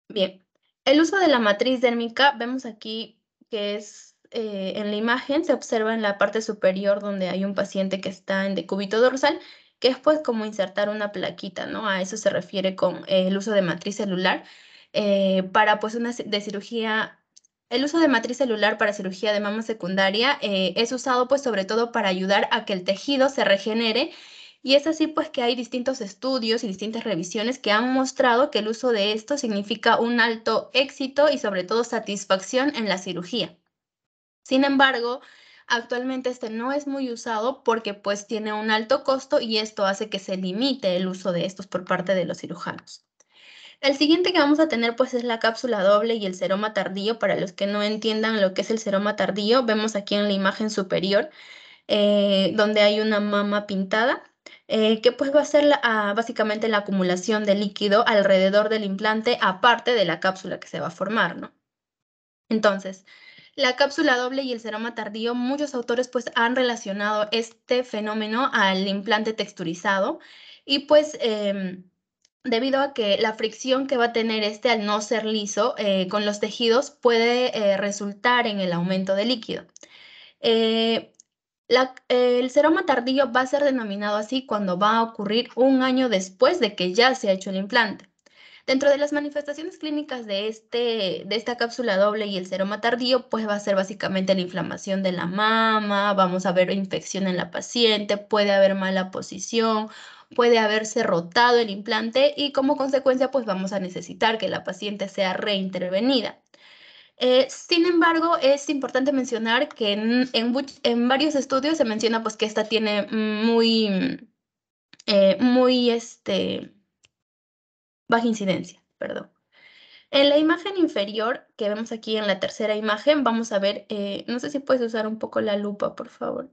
Bien, el uso de la matriz dérmica, vemos aquí que es eh, en la imagen, se observa en la parte superior donde hay un paciente que está en decúbito dorsal, que es pues como insertar una plaquita, ¿no? A eso se refiere con eh, el uso de matriz celular eh, para pues una de cirugía el uso de matriz celular para cirugía de mama secundaria es usado pues sobre todo para ayudar a que el tejido se regenere y es así pues que hay distintos estudios y distintas revisiones que han mostrado que el uso de esto significa un alto éxito y sobre todo satisfacción en la cirugía. Sin embargo, actualmente este no es muy usado porque pues tiene un alto costo y esto hace que se limite el uso de estos por parte de los cirujanos. El siguiente que vamos a tener pues es la cápsula doble y el seroma tardío. Para los que no entiendan lo que es el seroma tardío, vemos aquí en la imagen superior eh, donde hay una mama pintada eh, que pues va a ser ah, básicamente la acumulación de líquido alrededor del implante, aparte de la cápsula que se va a formar, ¿no? Entonces, la cápsula doble y el seroma tardío, muchos autores pues han relacionado este fenómeno al implante texturizado y pues... Em, debido a que la fricción que va a tener este al no ser liso eh, con los tejidos puede eh, resultar en el aumento de líquido. Eh, el seroma tardío va a ser denominado así cuando va a ocurrir un año después de que ya se ha hecho el implante. Dentro de las manifestaciones clínicas de, este, de esta cápsula doble y el seroma tardío, pues va a ser básicamente la inflamación de la mama, vamos a ver infección en la paciente, puede haber mala posición, puede haberse rotado el implante y como consecuencia, pues vamos a necesitar que la paciente sea reintervenida. Eh, sin embargo, es importante mencionar que en, varios estudios se menciona pues, que esta tiene muy, eh, muy este, baja incidencia. Perdón. En la imagen inferior que vemos aquí en la tercera imagen, vamos a ver, eh, no sé si puedes usar un poco la lupa, por favor.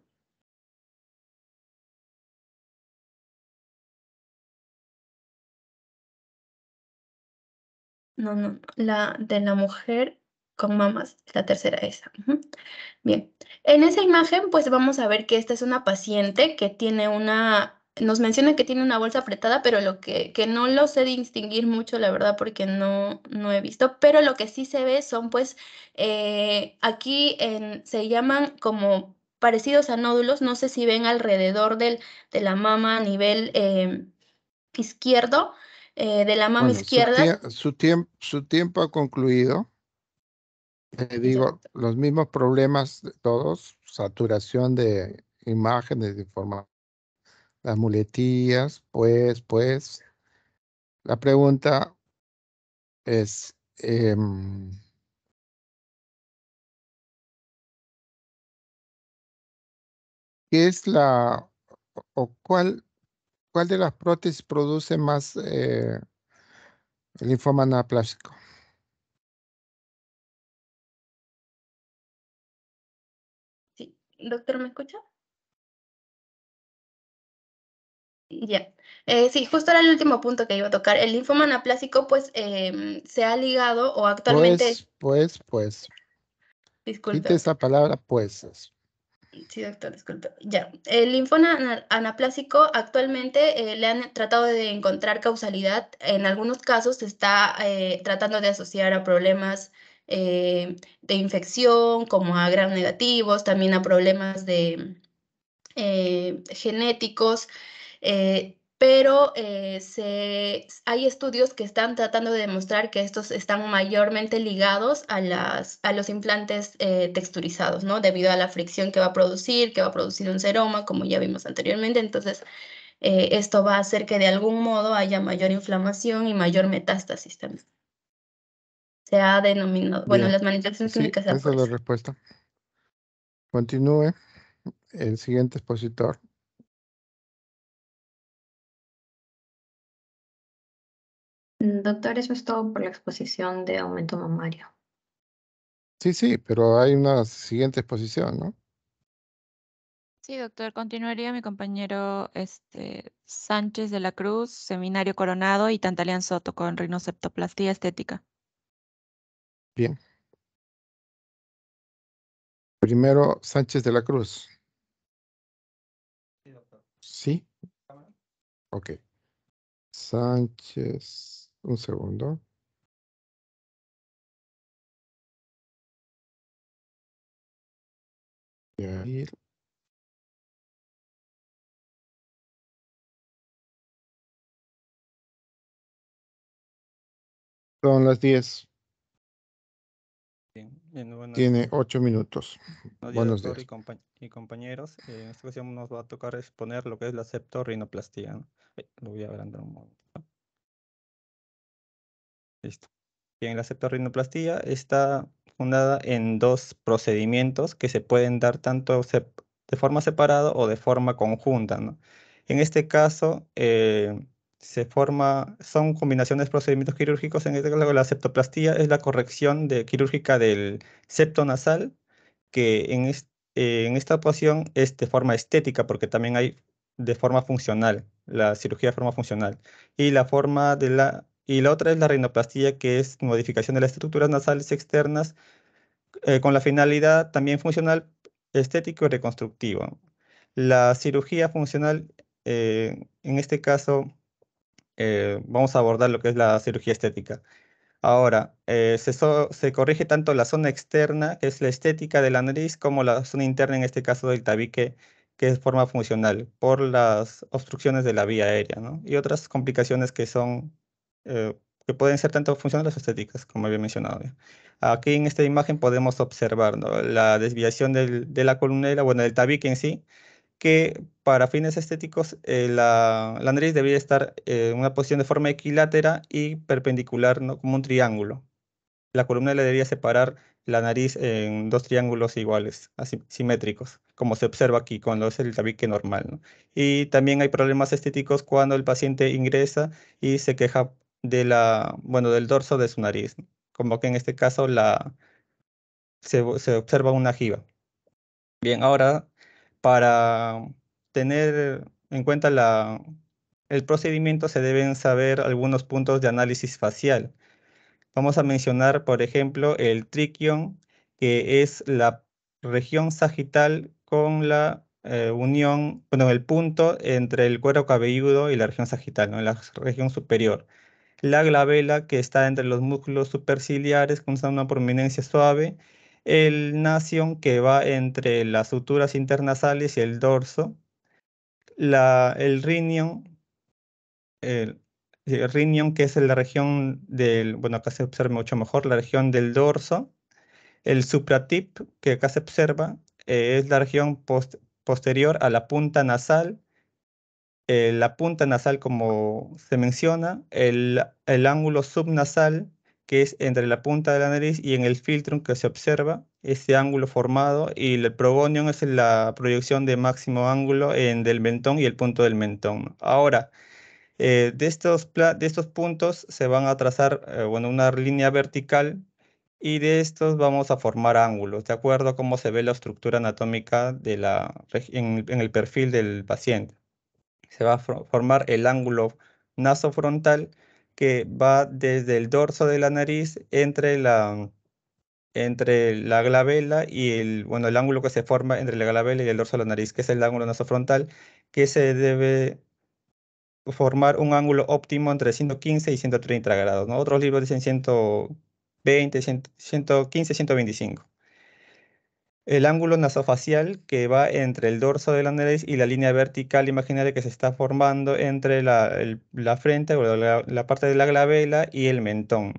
No, no, la de la mujer con mamas, la tercera esa. Bien, en esa imagen pues vamos a ver que esta es una paciente que tiene una, nos menciona que tiene una bolsa apretada, pero lo que, que no lo sé distinguir mucho, la verdad, porque no, no he visto, pero lo que sí se ve son pues, eh, aquí en, se llaman como parecidos a nódulos, no sé si ven alrededor del, de la mama a nivel em, izquierdo, eh, de la mama izquierda. Su, tiempo su tiempo ha concluido. Te digo, los mismos problemas de todos, saturación de imágenes, de información, las muletillas, pues, pues. La pregunta es, em, ¿qué es la, o cuál, cuál de las prótesis produce más eh, linfoma anaplásico? Doctor, ¿me escucha? Ya. Eh, sí, justo era el último punto que iba a tocar. El linfoma anaplásico, pues, em, se ha ligado o actualmente. Pues, pues, pues. Disculpe. esta palabra, pues. Sí, doctor, disculpe. Ya. El linfoma anaplásico actualmente eh, le han tratado de encontrar causalidad. En algunos casos se está eh, tratando de asociar a problemas eh, de infección, como a gran negativos, también a problemas de eh, genéticos. Eh, pero hay estudios que están tratando de demostrar que estos están mayormente ligados a, los implantes texturizados, ¿no? Debido a la fricción que va a producir, que va a producir un seroma, como ya vimos anteriormente. Entonces, esto va a hacer que de algún modo haya mayor inflamación y mayor metástasis también se ha denominado, bueno, las manifestaciones sí, Esa es la respuesta. Continúe el siguiente expositor. Doctor, eso es todo por la exposición de aumento mamario. Sí, sí, pero hay una siguiente exposición, ¿no? Sí, doctor, continuaría mi compañero este, Sánchez de la Cruz, Seminario Coronado y Tantalian Soto con rinoceptoplastía estética. Bien. Primero, Sánchez de la Cruz. Sí, Okay. Sánchez, un segundo. Son las diez. Tiene ocho minutos. Buenos, días. Y, y, compañeros, en eh, esta ocasión nos va a tocar exponer lo que es la septorrinoplastia. Lo voy a agrandar un momento. Listo. Bien, la septorrinoplastia está fundada en dos procedimientos que se pueden dar tanto de forma separada o de forma conjunta. ¿no? En este caso, eh, se forma, son combinaciones de procedimientos quirúrgicos, en este caso la septoplastía es la corrección quirúrgica del septo nasal, que en, eh, en esta ocasión es de forma estética, porque también hay de forma funcional, la cirugía de forma funcional. Y la forma de la, y la otra es la rinoplastía, que es modificación de las estructuras nasales externas eh, con la finalidad también funcional, estético y reconstructivo. La cirugía funcional, eh, en este caso, eh, vamos a abordar lo que es la cirugía estética. Ahora, eh, se, corrige tanto la zona externa, que es la estética de la nariz, como la zona interna, en este caso del tabique, que es forma funcional, por las obstrucciones de la vía aérea, ¿no? Y otras complicaciones que son, eh, que pueden ser tanto funcionales o estéticas, como había mencionado. Aquí en esta imagen podemos observar ¿no? la desviación de la columna, bueno, del tabique en sí, que para fines estéticos eh, la, nariz debería estar eh, en una posición de forma equilátera y perpendicular, como un triángulo. La columna le debería separar la nariz en dos triángulos iguales, simétricos, como se observa aquí cuando es el tabique normal. Y también hay problemas estéticos cuando el paciente ingresa y se queja de la, bueno, del dorso de su nariz, como que en este caso se, observa una jiva. Bien, ahora para tener en cuenta el procedimiento se deben saber algunos puntos de análisis facial. Vamos a mencionar, por ejemplo, el triquion, que es la región sagital con la eh, unión, bueno, el punto entre el cuero cabelludo y la región sagital, ¿no? en la región superior. La glabela, que está entre los músculos superciliares con una prominencia suave, el nación que va entre las suturas internasales y el dorso, el rinion, el, que es la región del, bueno, acá se observa mucho mejor, la región del dorso, el supratip, que acá se observa, eh, es la región posterior a la punta nasal, eh, la punta nasal como se menciona, el, el ángulo subnasal, que es entre la punta de la nariz y en el filtro que se observa este ángulo formado y el progonion es la proyección de máximo ángulo en, del mentón y el punto del mentón. Ahora, eh, de, estos de estos puntos se van a trazar eh, bueno, una línea vertical y de estos vamos a formar ángulos, de acuerdo a cómo se ve la estructura anatómica de la, en, en el perfil del paciente. Se va a formar el ángulo nasofrontal que va desde el dorso de la nariz entre la, entre la glabela y el, bueno, el ángulo que se forma entre la glabela y el dorso de la nariz, que es el ángulo nasofrontal, que se debe formar un ángulo óptimo entre 115 y 130 grados. Otros libros dicen 120, 115, 125. El ángulo nasofacial que va entre el dorso de la nariz y la línea vertical imaginaria que se está formando entre la, la frente o la, parte de la glabela y el mentón.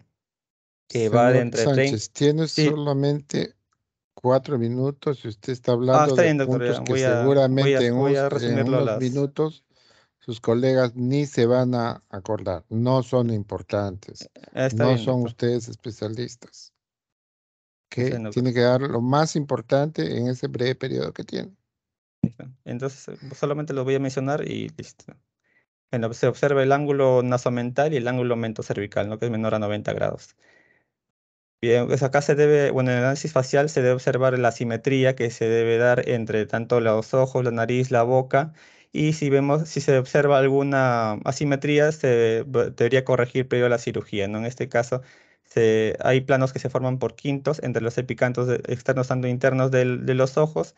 Que va de entre Sánchez, tiene solamente cuatro minutos si usted está ah, hablando ah, de puntos que seguramente voy a, en, unos minutos sus colegas ni se van a acordar. No son importantes. Eh, no son ustedes especialistas que tiene pues que dar lo más importante en ese breve periodo que tiene. Entonces, eh, pues, solamente lo voy a mencionar y listo. Bueno, se observa el ángulo nasomental y el ángulo mentocervical, ¿no? que es menor a 90 grados. Bien, pues acá se debe, bueno, en el análisis facial se debe observar la simetría que se debe dar entre tanto los ojos, la nariz, la boca, y si vemos, si se observa alguna asimetría, se debería corregir previo a la cirugía, ¿no? En este caso, hay planos que se forman por quintos entre los epicantos externos tanto internos de los ojos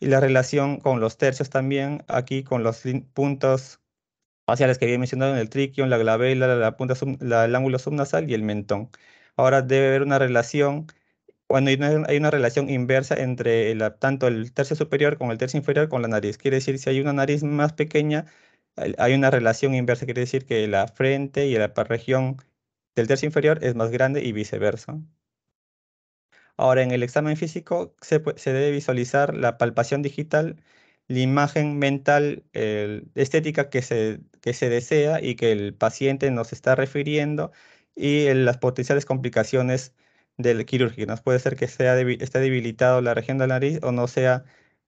y la relación con los tercios también, aquí con los puntos faciales que había mencionado en el en la glabela, la, punta el ángulo subnasal y el mentón. Ahora debe haber una relación, bueno, hay una, relación inversa entre tanto el tercio superior como el tercio inferior con la nariz. Quiere decir, si hay una nariz más pequeña, hay una relación inversa, quiere decir que la frente y la región el tercio inferior es más grande y viceversa. Ahora, en el examen físico se, debe visualizar la palpación digital, la imagen mental estética que se, desea y que el paciente nos está refiriendo y las potenciales complicaciones del quirúrgico. Puede ser que sea esté debilitado la región de la nariz o no sea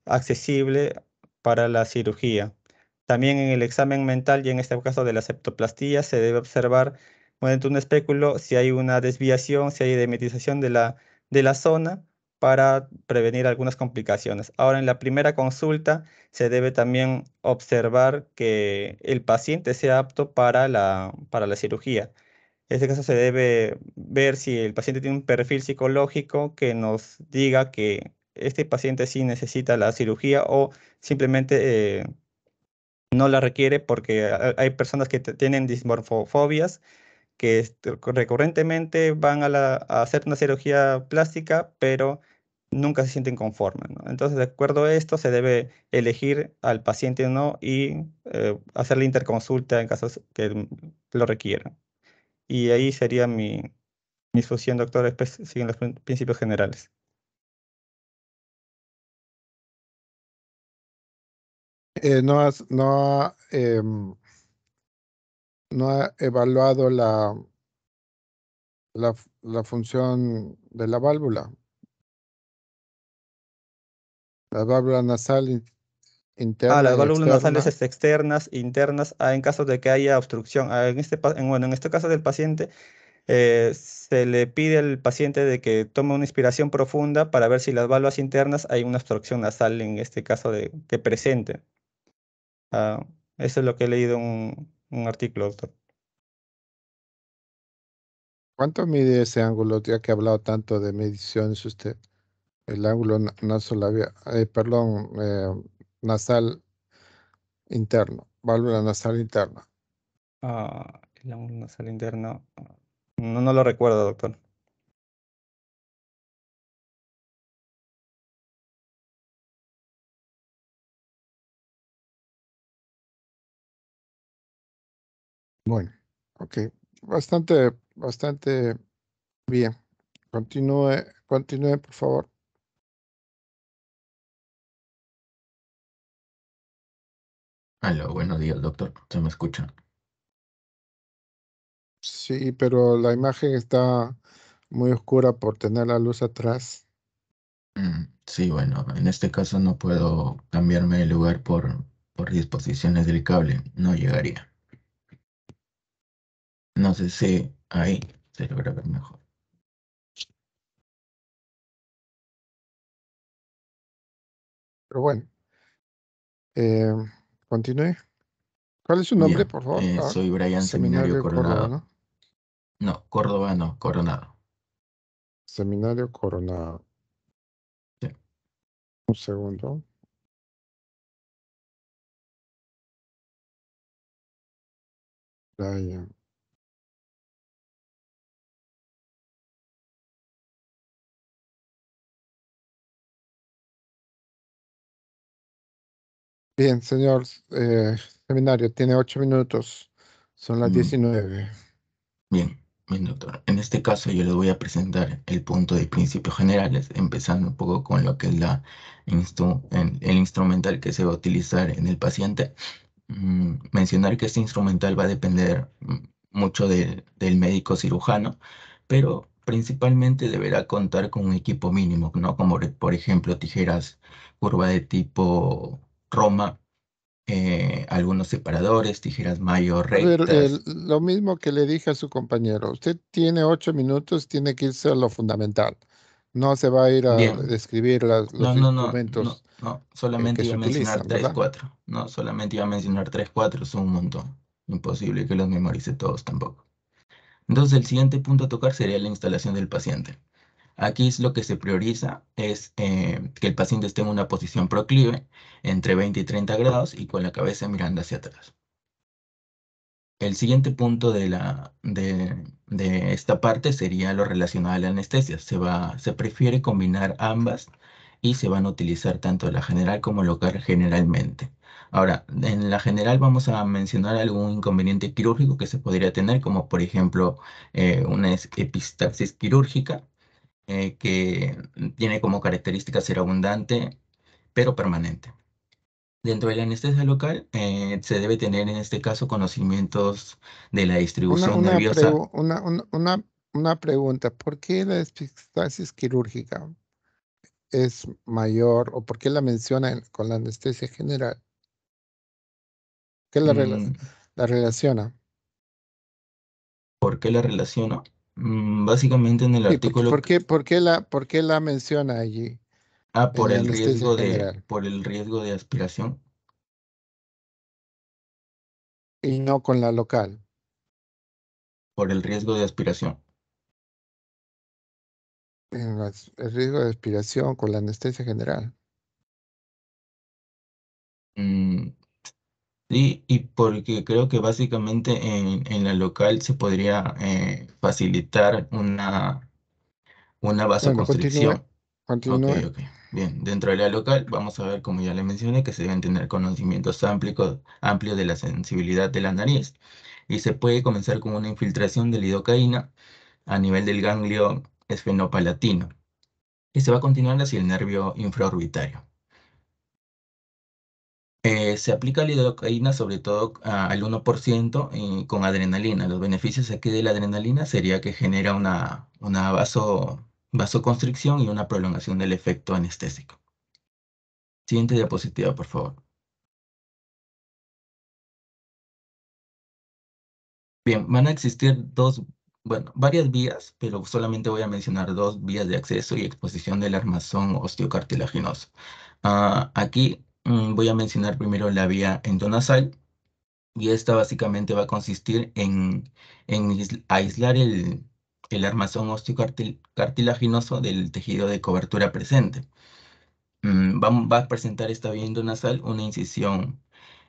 accesible para la cirugía. También en el examen mental y en este caso de la septoplastía se debe observar un espéculo, si hay una desviación, si hay demetización de la, zona para prevenir algunas complicaciones. Ahora, en la primera consulta se debe también observar que el paciente sea apto para la, cirugía. En este caso se debe ver si el paciente tiene un perfil psicológico que nos diga que este paciente sí necesita la cirugía o simplemente eh, no la requiere porque eh, hay personas que tienen dismorfofobias que recurrentemente van a, la, hacer una cirugía plástica, pero nunca se sienten conformes. Entonces, de acuerdo a esto, se debe elegir al paciente o no y eh, hacerle interconsulta en casos que lo requieran. Y ahí sería mi, mi doctor, siguen los principios generales. Eh, no, no em, no ha evaluado la, la, función de la válvula. La válvula nasal ah, interna. Ah, las válvulas nasales este, externas, internas, ah, en caso de que haya obstrucción. Ah, en este, bueno, en este caso del paciente, eh, se le pide al paciente de que tome una inspiración profunda para ver si las válvulas internas hay una obstrucción nasal en este caso de que presente. eso es lo que he leído un un artículo, doctor. ¿Cuánto mide ese ángulo, ya que ha hablado tanto de mediciones usted? El ángulo nasolabial, eh, perdón, eh, nasal interno, válvula nasal interna. Ah, el ángulo nasal interno. Ah, no, no lo recuerdo, doctor. Bueno, ok. Bastante, bastante bien. Continúe, continúe, por favor. Aló, buenos días, doctor. ¿Se me escucha? Sí, pero la imagen está muy oscura por tener la luz atrás. Mm, sí, bueno, en este caso no puedo cambiarme de lugar por, por disposiciones del cable. No llegaría. No sé si ahí se logra ver mejor. Pero bueno, eh, continúe. ¿Cuál es su nombre, por favor? Eh, ah, soy Brian Seminario, Coronado. ¿no? Córdoba no, Coronado. Seminario Coronado. Un segundo. Brian. Bien, señor eh, seminario, tiene ocho minutos. Son las 19. Mm. Bien, bien, doctor. En este caso yo le voy a presentar el punto de principios generales, empezando un poco con lo que es la instru el, instrumental que se va a utilizar en el paciente. Mm, mencionar que este instrumental va a depender mm, mucho del, del médico cirujano, pero principalmente deberá contar con un equipo mínimo, ¿no? Como por ejemplo tijeras curva de tipo Roma, eh, algunos separadores, tijeras mayor, lo mismo que le dije a su compañero, usted tiene ocho minutos, tiene que irse a lo fundamental. No se va a ir a describir los no, no, No, no, solamente iba a mencionar tres, cuatro. No, solamente iba a mencionar tres, cuatro, son un montón. Imposible que los memorice todos tampoco. Entonces el siguiente punto a tocar sería la instalación del paciente. Aquí es lo que se prioriza es eh, que el paciente esté en una posición proclive entre 20 y 30 grados y con la cabeza mirando hacia atrás. El siguiente punto de, esta parte sería lo relacionado a la anestesia. Se, prefiere combinar ambas y se van a utilizar tanto la general como local generalmente. Ahora, en la general vamos a mencionar algún inconveniente quirúrgico que se podría tener, como por ejemplo eh, una epistaxis quirúrgica, eh, que tiene como característica ser abundante, pero permanente. Dentro de la anestesia local eh, se debe tener en este caso conocimientos de la distribución una nerviosa. una, una, pregunta, ¿por qué la epistasis quirúrgica es mayor o por qué la menciona con la anestesia general? ¿Qué la, mm. relaciona? ¿Por qué la relaciona Mm, básicamente en el artículo. ¿por qué, la, ¿Por qué la menciona allí? Ah, por el riesgo de, por el riesgo de aspiración. Y no con la local. Por el riesgo de aspiración. El riesgo de aspiración con la anestesia general. Mm, Sí, y porque creo que básicamente en, la local se podría eh, facilitar una, una vasoconstricción. Bien, dentro de la local vamos a ver, como ya le mencioné, que se deben tener conocimientos amplios, de la sensibilidad de la nariz y se puede comenzar con una infiltración de lidocaína a nivel del ganglio esfenopalatino y se va a continuar hacia el nervio infraorbitario. Eh, se aplica la hidrocaína sobre todo al 1% eh, con adrenalina. Los beneficios aquí de la adrenalina sería que genera una, una vaso, vasoconstricción y una prolongación del efecto anestésico. Siguiente diapositiva, por favor. Bien, van a existir dos, bueno, varias vías, pero solamente voy a mencionar dos vías de acceso y exposición del armazón osteocartilaginoso. Ah, aquí Mm, voy a mencionar primero la vía endonasal y esta básicamente va a consistir en, aislar el, el armazón osteocartilaginoso del tejido de cobertura presente. Mm, va, a presentar esta vía endonasal una incisión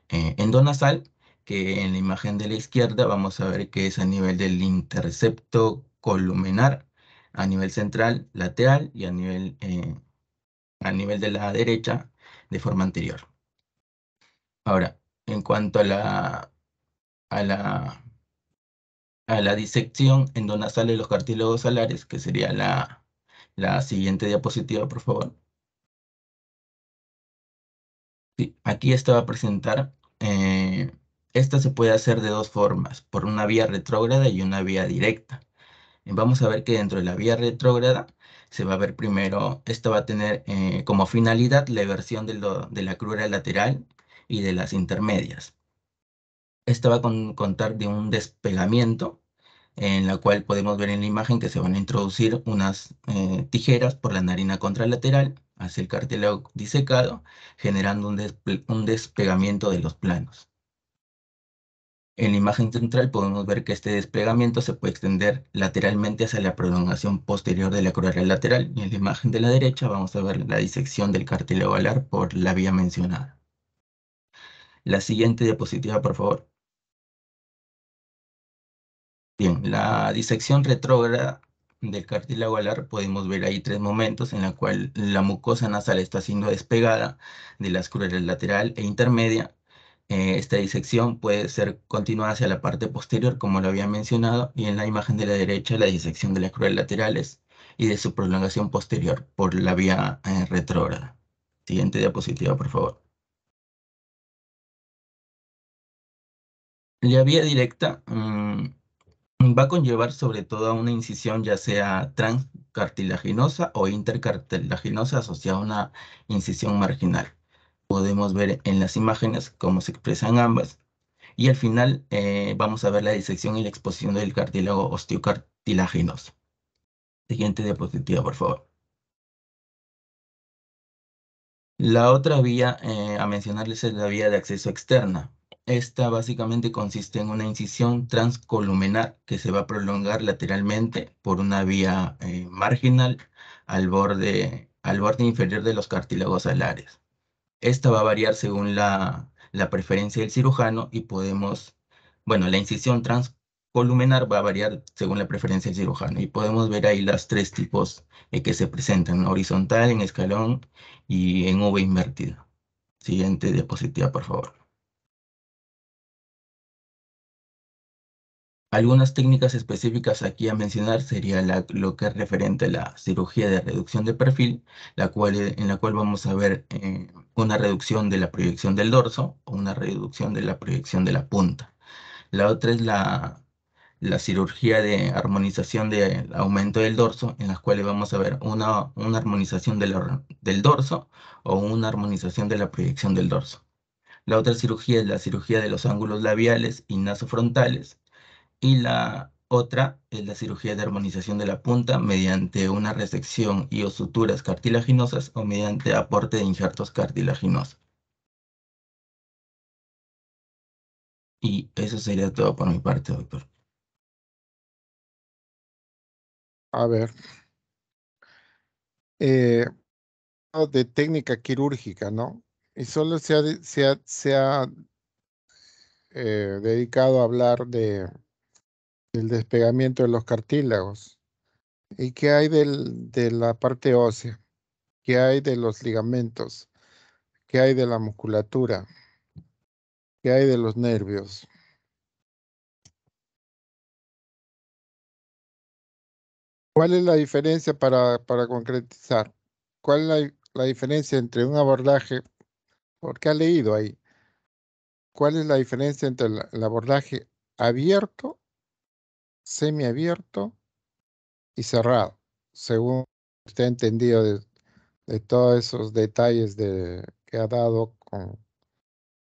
eh, endonasal que en la imagen de la izquierda vamos a ver que es a nivel del intercepto columnar, a nivel central, lateral y a nivel, eh, a nivel de la derecha de forma anterior. Ahora, en cuanto a la, a la, a la disección en donde salen los cartílagos salares, que sería la, la siguiente diapositiva, por favor. aquí estaba a presentar, eh, esta se puede hacer de dos formas, por una vía retrógrada y una vía directa. Vamos a ver que dentro de la vía retrógrada se va a ver primero, esto va a tener eh, como finalidad la versión de, la crura lateral y de las intermedias. Esto va a contar de un despegamiento en la cual podemos ver en la imagen que se van a introducir unas eh, tijeras por la narina contralateral hacia el cartílago disecado, generando un despegamiento de los planos. En la imagen central podemos ver que este desplegamiento se puede extender lateralmente hacia la prolongación posterior de la cruela lateral y en la imagen de la derecha vamos a ver la disección del cartílago ovalar por la vía mencionada. La siguiente diapositiva, por favor. Bien, la disección retrógrada del cartílago alar podemos ver ahí tres momentos en la cual la mucosa nasal está siendo despegada de las crueles lateral e intermedia eh, esta disección puede ser continuada hacia la parte posterior, como lo había mencionado, y en la imagen de la derecha la disección de las cruces laterales y de su prolongación posterior por la vía eh, retrógrada. Siguiente diapositiva, por favor. La vía directa mm, va a conllevar sobre todo a una incisión ya sea transcartilaginosa o intercartilaginosa asociada a una incisión marginal. Podemos ver en las imágenes cómo se expresan ambas. Y al final eh, vamos a ver la disección y la exposición del cartílago osteocartilaginoso. Siguiente diapositiva, por favor. La otra vía eh, a mencionarles es la vía de acceso externa. Esta básicamente consiste en una incisión transcolumenar que se va a prolongar lateralmente por una vía eh, marginal al borde, al borde inferior de los cartílagos alares. Esta va a variar según la, preferencia del cirujano y podemos, bueno, la incisión transcolumnar va a variar según la preferencia del cirujano y podemos ver ahí los tres tipos que se presentan, horizontal, en escalón y en V invertida Siguiente diapositiva, por favor. Algunas técnicas específicas aquí a mencionar sería lo que es referente a la cirugía de reducción de perfil, la cual, eh, en la cual vamos a ver eh, una reducción de la proyección del dorso o una reducción de la proyección de la punta. La otra es la, cirugía de armonización del aumento del dorso, en la cual vamos a ver una, armonización del dorso o una armonización de la proyección del dorso. La otra cirugía es la cirugía de los ángulos labiales y nasofrontales, y la otra es la cirugía de armonización de la punta mediante una resección y o suturas cartilaginosas o mediante aporte de injertos cartilaginosos. Y eso sería todo por mi parte, doctor. A ver. Eh, de técnica quirúrgica, ¿no? Y solo se ha, se ha, eh, dedicado a hablar de el despegamiento de los cartílagos. ¿Y qué hay de la parte ósea? ¿Qué hay de los ligamentos? ¿Qué hay de la musculatura? ¿Qué hay de los nervios? ¿Cuál es la diferencia para, concretizar? ¿Cuál es la, diferencia entre un abordaje? Porque ha leído ahí. ¿Cuál es la diferencia entre el abordaje abierto semiabierto y cerrado, según usted ha entendido de, todos esos detalles de, que ha dado con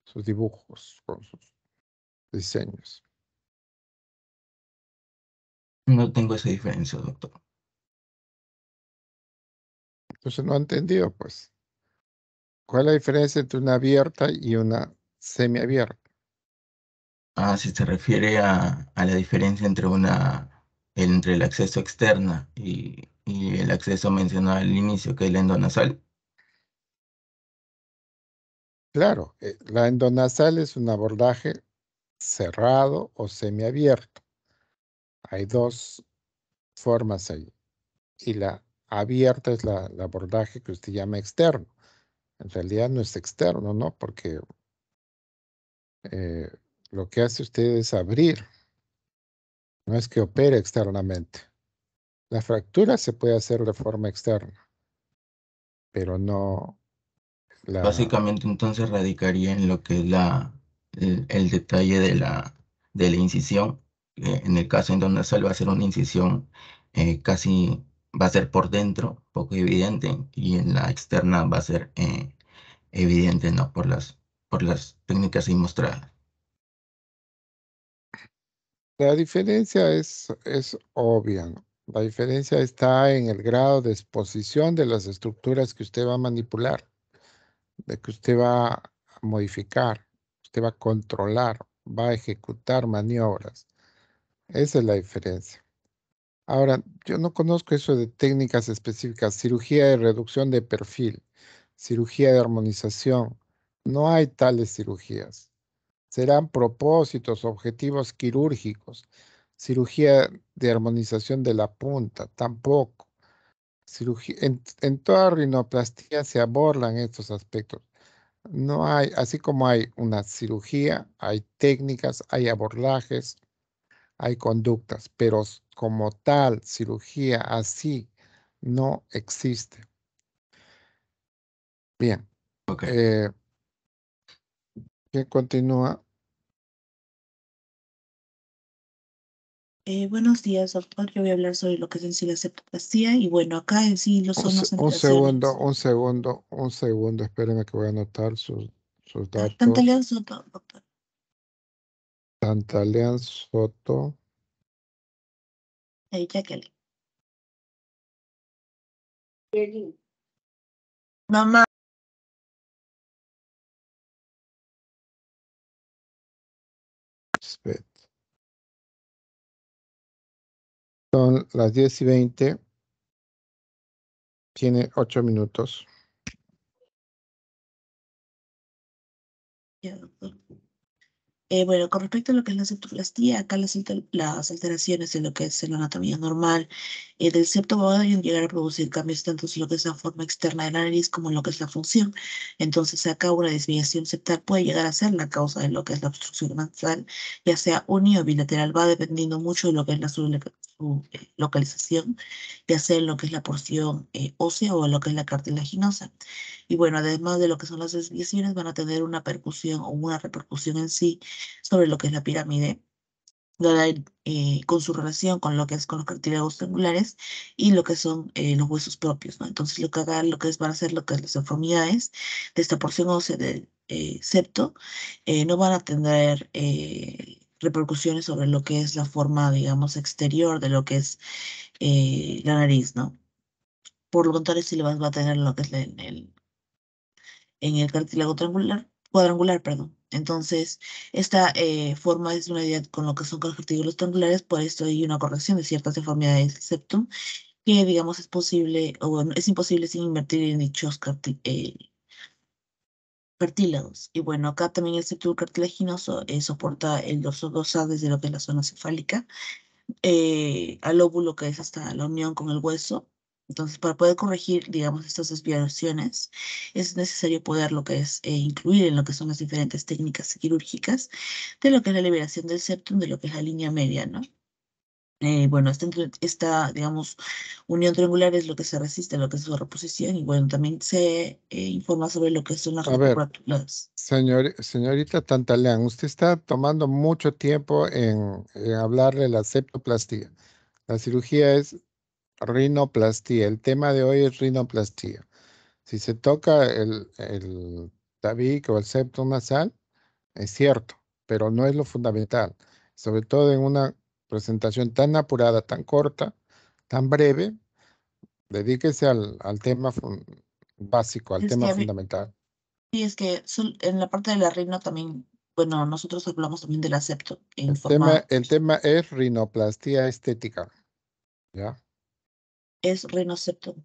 sus dibujos, con sus diseños. No tengo esa diferencia, doctor. Entonces no ha entendido, pues. ¿Cuál es la diferencia entre una abierta y una semiabierta? Ah, si se refiere a, la diferencia entre una entre el acceso externo y, el acceso mencionado al inicio, que es la endonasal. Claro, eh, la endonasal es un abordaje cerrado o semiabierto. Hay dos formas ahí. Y la abierta es la, el abordaje que usted llama externo. En realidad no es externo, ¿no? Porque eh, lo que hace usted es abrir. No es que opere externamente. La fractura se puede hacer de forma externa, pero no... Básicamente entonces radicaría en lo que es la, el, detalle de la, de la incisión. Eh, en el caso en donde se va a ser una incisión eh, casi va a ser por dentro, poco evidente, y en la externa va a ser eh, evidente, ¿no? Por las, por las técnicas ahí mostradas. La diferencia es, obvia. La diferencia está en el grado de exposición de las estructuras que usted va a manipular, de que usted va a modificar, usted va a controlar, va a ejecutar maniobras. Esa es la diferencia. Ahora, yo no conozco eso de técnicas específicas, cirugía de reducción de perfil, cirugía de armonización. No hay tales cirugías serán propósitos, objetivos quirúrgicos, cirugía de armonización de la punta, tampoco. en, toda rinoplastía se abordan estos aspectos. No hay, así como hay una cirugía, hay técnicas, hay abordajes, hay conductas, pero como tal cirugía así no existe. Bien. Okay. Eh, que continúa. Eh, buenos días, doctor. Yo voy a hablar sobre lo que es en sí la Y bueno, acá en sí los somos. Un, un segundo, un segundo, un segundo. Espérenme que voy a anotar sus, ah, datos. Tantalean Soto, doctor. Tantalean Soto. Eh, Jacqueline. Mamá. Son las 10 y 20. Tiene 8 minutos. Yeah. Eh, bueno, con respecto a lo que es la septoplastía, acá las, alteraciones en lo que es la anatomía normal eh, del septo pueden llegar a producir cambios tanto en lo que es la forma externa de la nariz como en lo que es la función. Entonces, acá una desviación septal puede llegar a ser la causa de lo que es la obstrucción nasal, ya sea unido o bilateral, va dependiendo mucho de lo que es la su eh, localización, ya sea en lo que es la porción ósea o lo que es la cartilaginosa. Y bueno, además de lo que son las desviaciones, van a tener una percusión o una repercusión en sí sobre lo que es la pirámide con su relación con lo que es con los cartílagos triangulares y lo que son los huesos propios, ¿no? Entonces lo que haga, lo que es, van a ser lo que es las deformidades de esta porción ósea del septo, no van a tener repercusiones sobre lo que es la forma, digamos, exterior de lo que es la nariz, ¿no? Por lo contrario, sí le va a tener lo que es el, en el cartílago triangular, cuadrangular. Perdón. Entonces, esta eh, forma es una idea con lo que son cartílagos triangulares, por esto hay una corrección de ciertas deformidades del septum, que digamos es posible, o es imposible sin invertir en dichos eh, cartílagos Y bueno, acá también el septum cartilaginoso eh, soporta el dorso dorsal desde lo que es la zona cefálica, al óvulo que es hasta la unión con el hueso, entonces, para poder corregir, digamos, estas desviaciones, es necesario poder lo que es eh, incluir en lo que son las diferentes técnicas quirúrgicas de lo que es la liberación del septum, de lo que es la línea media, ¿no? Eh, bueno, esta, digamos, unión triangular es lo que se resiste, lo que es su reposición, y bueno, también se eh, informa sobre lo que son las A Señor, señorita Tantaleán, usted está tomando mucho tiempo en, en hablar de la septoplastía. La cirugía es rinoplastía. El tema de hoy es rinoplastía. Si se toca el, el tabique o el septo nasal, es cierto, pero no es lo fundamental. Sobre todo en una presentación tan apurada, tan corta, tan breve, dedíquese al, al tema básico, al tema fundamental. Sí, es que en la parte de la rino también, bueno, nosotros hablamos también del acepto. El, tema, el tema es rinoplastía estética. ¿Ya? es Rhinoceptum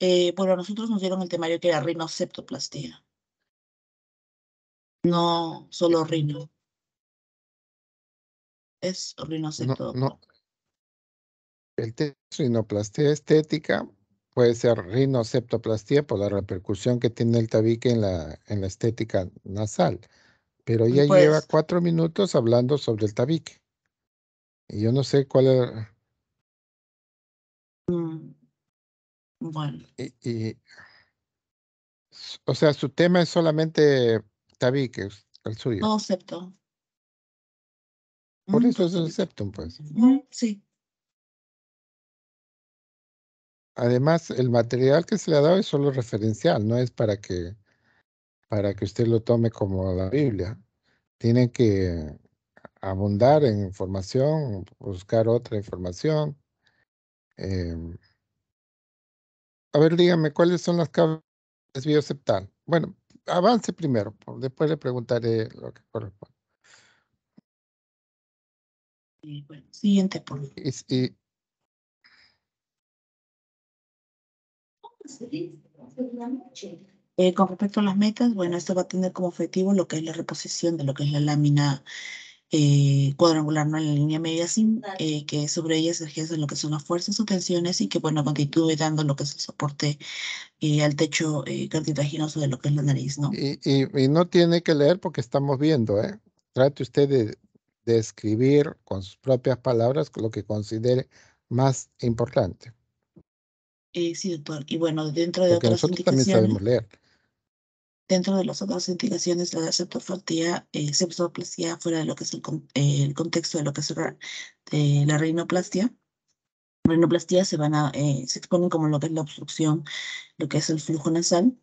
Eh, bueno, a nosotros nos dieron el temario que era rinoceptoplastía. No solo rino. Es rinocepto No, El rinoplastia estética puede ser rinoceptoplastía por la repercusión que tiene el tabique en la, en la estética nasal pero ella lleva pues cuatro minutos hablando sobre el tabique. Y yo no sé cuál era. Mm, bueno. Y, o sea, su tema es solamente tabique, el suyo. No, septum. Por mm, eso pues es el septum, pues. Mm, sí. Además, el material que se le ha dado es solo referencial, no es para que para que usted lo tome como la Biblia. Tiene que abundar en información, buscar otra información. Em, a ver, dígame, ¿cuáles son las cabezas Bueno, avance primero, después le preguntaré lo que corresponde. bueno, siguiente, por eh, con respecto a las metas, bueno, esto va a tener como objetivo lo que es la reposición de lo que es la lámina eh, cuadrangular, no en la línea media sin, eh, que sobre ella se ejercen lo que son las fuerzas o tensiones y que, bueno, continúe dando lo que es el soporte al techo cartilaginoso de lo que es la nariz, ¿no? Y, no tiene que leer porque estamos viendo, ¿eh? Trate usted de, describir con sus propias palabras lo que considere más importante. sí, doctor. Y bueno, dentro de Porque otras nosotros También sabemos leer. Dentro de las otras indicaciones, la de eh, septoplastia fuera de lo que es el, contexto de lo que es de la reinoplastia. Reinoplastia se van a, eh, se exponen como lo que es la obstrucción, lo que es el flujo nasal,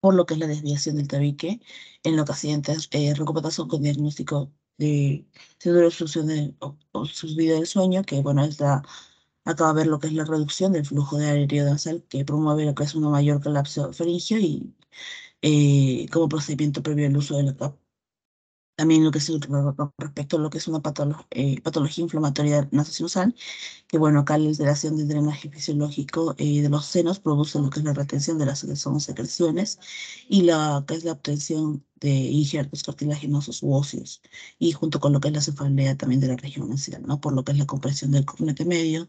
por lo que es la desviación del tabique en lo los pacientes eh, con diagnóstico de síndrome de obstrucción o subida del sueño, que bueno, es acaba de ver lo que es la reducción del flujo de aéreo nasal, que promueve lo que es un mayor colapso faringio y eh, como procedimiento previo al uso de la CAP. También lo que se con respecto a lo que es una eh, patología inflamatoria nasocinusal, que bueno, acá la alteración del drenaje fisiológico eh, de los senos produce lo que es la retención de las secreciones y la que es la obtención de injertos cartilaginosos u óseos, y junto con lo que es la cefalea también de la región nasal ¿no? Por lo que es la compresión del cornete medio,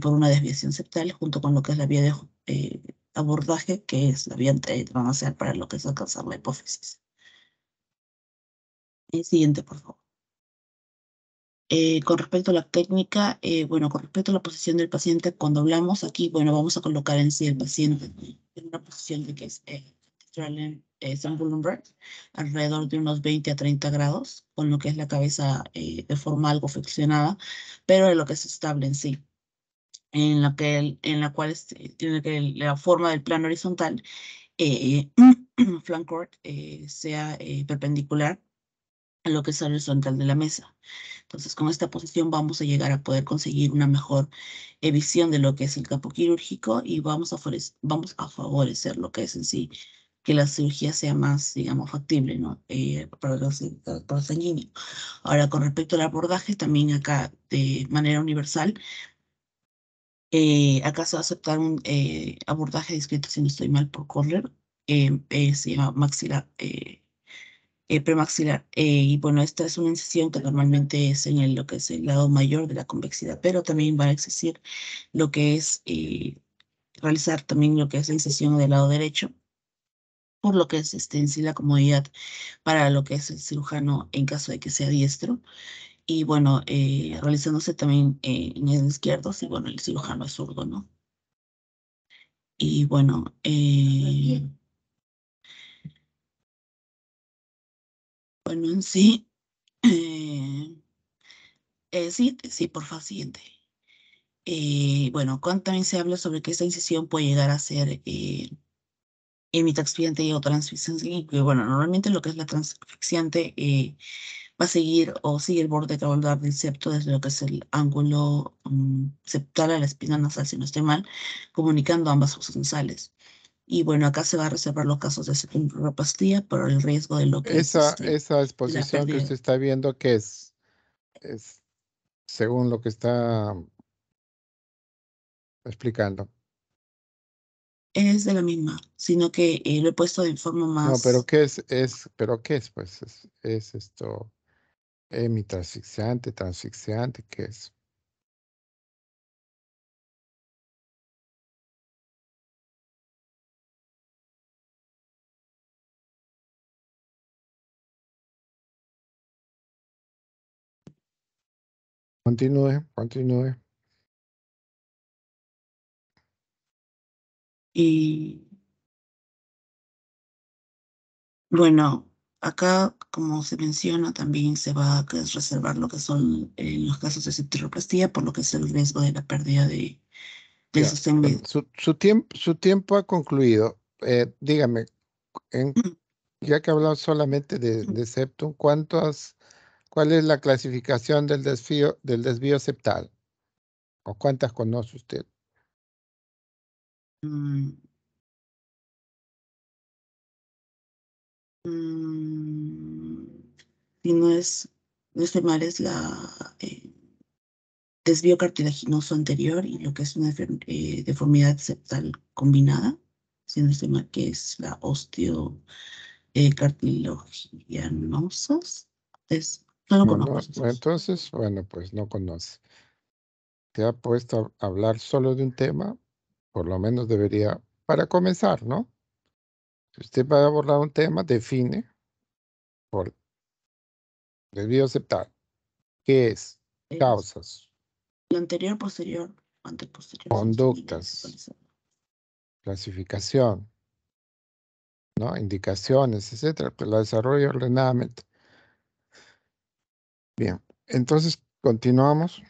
por una desviación septal, junto con lo que es la vía de abordaje que es la vía van a hacer para lo que es alcanzar la hipófisis. El siguiente, por favor. Eh, con respecto a la técnica, eh, bueno, con respecto a la posición del paciente, cuando hablamos aquí, bueno, vamos a colocar en sí el paciente en una posición de que es eh, eh alrededor de unos 20 a 30 grados, con lo que es la cabeza de forma algo flexionada, pero de lo que es estable en sí en la, que en la cual tiene que la forma del plano horizontal, eh, eh sea eh, perpendicular a lo que es el horizontal de la mesa. Entonces, con esta posición vamos a llegar a poder conseguir una mejor eh, visión de lo que es el campo quirúrgico y vamos a, vamos a favorecer lo que es en sí que la cirugía sea más, digamos, factible, ¿no? Eh, para, los, para Ahora, con respecto al abordaje, también acá de manera universal, eh, ¿Acaso aceptar un eh, abordaje discreto, si no estoy mal, por correr eh, se llama maxilar, premaxilar. y bueno, esta es una incisión que normalmente es en lo que es el lado mayor de la convexidad, pero también va a existir lo que es realizar también lo que es la incisión del lado derecho, por lo que es este, la comodidad para lo que es el cirujano en caso de que sea diestro y bueno, eh, realizándose también eh, en el izquierdo, Sí, bueno, el cirujano es zurdo, ¿no? Y bueno, eh, bueno, en sí, sí, sí, por favor, siguiente. bueno, cuando también se habla sobre que esta incisión puede llegar a ser hemitaxfiante o transfixante. y bueno, normalmente lo que es la transfixiante va a seguir o sigue el borde caudal del septo desde lo que es el ángulo mm, septal a la espina nasal, si no estoy mal, comunicando ambas nasales. Y bueno, acá se va a reservar los casos de sepulcropastía por el riesgo de lo que esa, es, Esa este, exposición que usted está viendo, que es? es según lo que está explicando es de la misma, sino que eh, lo he puesto de forma más. No, pero qué es, es, pero qué es, pues, es esto. Eh, mi Hemitransfixiante, transfixiante, ¿qué es? Continúe, continúe. Y bueno, Acá, como se menciona, también se va a reservar lo que son en eh, los casos de septiroplastía, por lo que es el riesgo de la pérdida de, de Su, tiempo, ha concluido. Eh, dígame, ya que hablado solamente de, septum, ¿cuántas, ¿cuál es la clasificación del desvío, del desvío septal? ¿O cuántas conoce usted? Mm, si mm, no es, no mal, es la eh, desvío cartilaginoso anterior y lo que es una eh, deformidad septal combinada, si no tema que es la osteocartilaginosa eh, no lo entonces, bueno, pues no conoce. Te ha puesto a hablar solo de un tema, por lo menos debería, para comenzar, ¿no? Si usted va a abordar un tema, define, por debido aceptar, qué es, causas. Lo anterior, posterior, anteposterior. Conductas. Clasificación. ¿no? Indicaciones, etcétera. La desarrollo ordenadamente. Bien, entonces continuamos.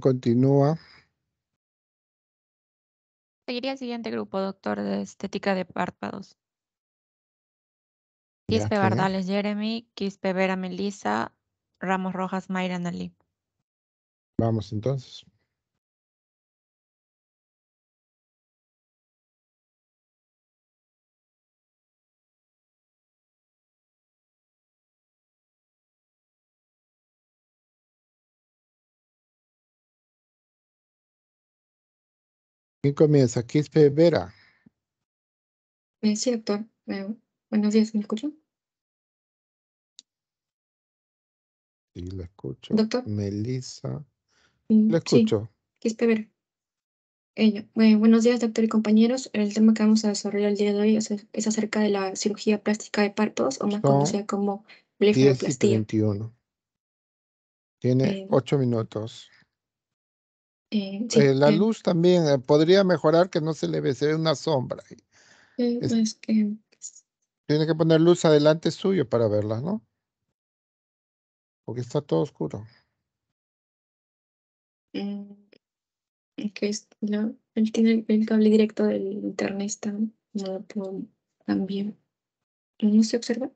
continúa? Seguiría el siguiente grupo, doctor, de estética de párpados. Quispe Vardales, Jeremy, Quispe Vera Melissa, Ramos Rojas Mayra Nalí. Vamos entonces. ¿Quién comienza? Quispe Vera. Sí, doctor. buenos días, ¿me escuchan? Sí, la escucho. Doctor. Melissa. Mm, Lo escucho. Quispe Vera. buenos días, doctor y compañeros. El tema que vamos a desarrollar el día de hoy es, acerca de la cirugía plástica de párpados, o más conocida como blefaroplastia. 10 Tiene ocho minutos. Eh, eh, la eh. luz también podría mejorar que no se le ve, se ve una sombra. Pues tiene que poner luz adelante suyo para verla, ¿no? Porque está todo oscuro. no, mm, él tiene el cable directo del internet, también. ¿No se observa?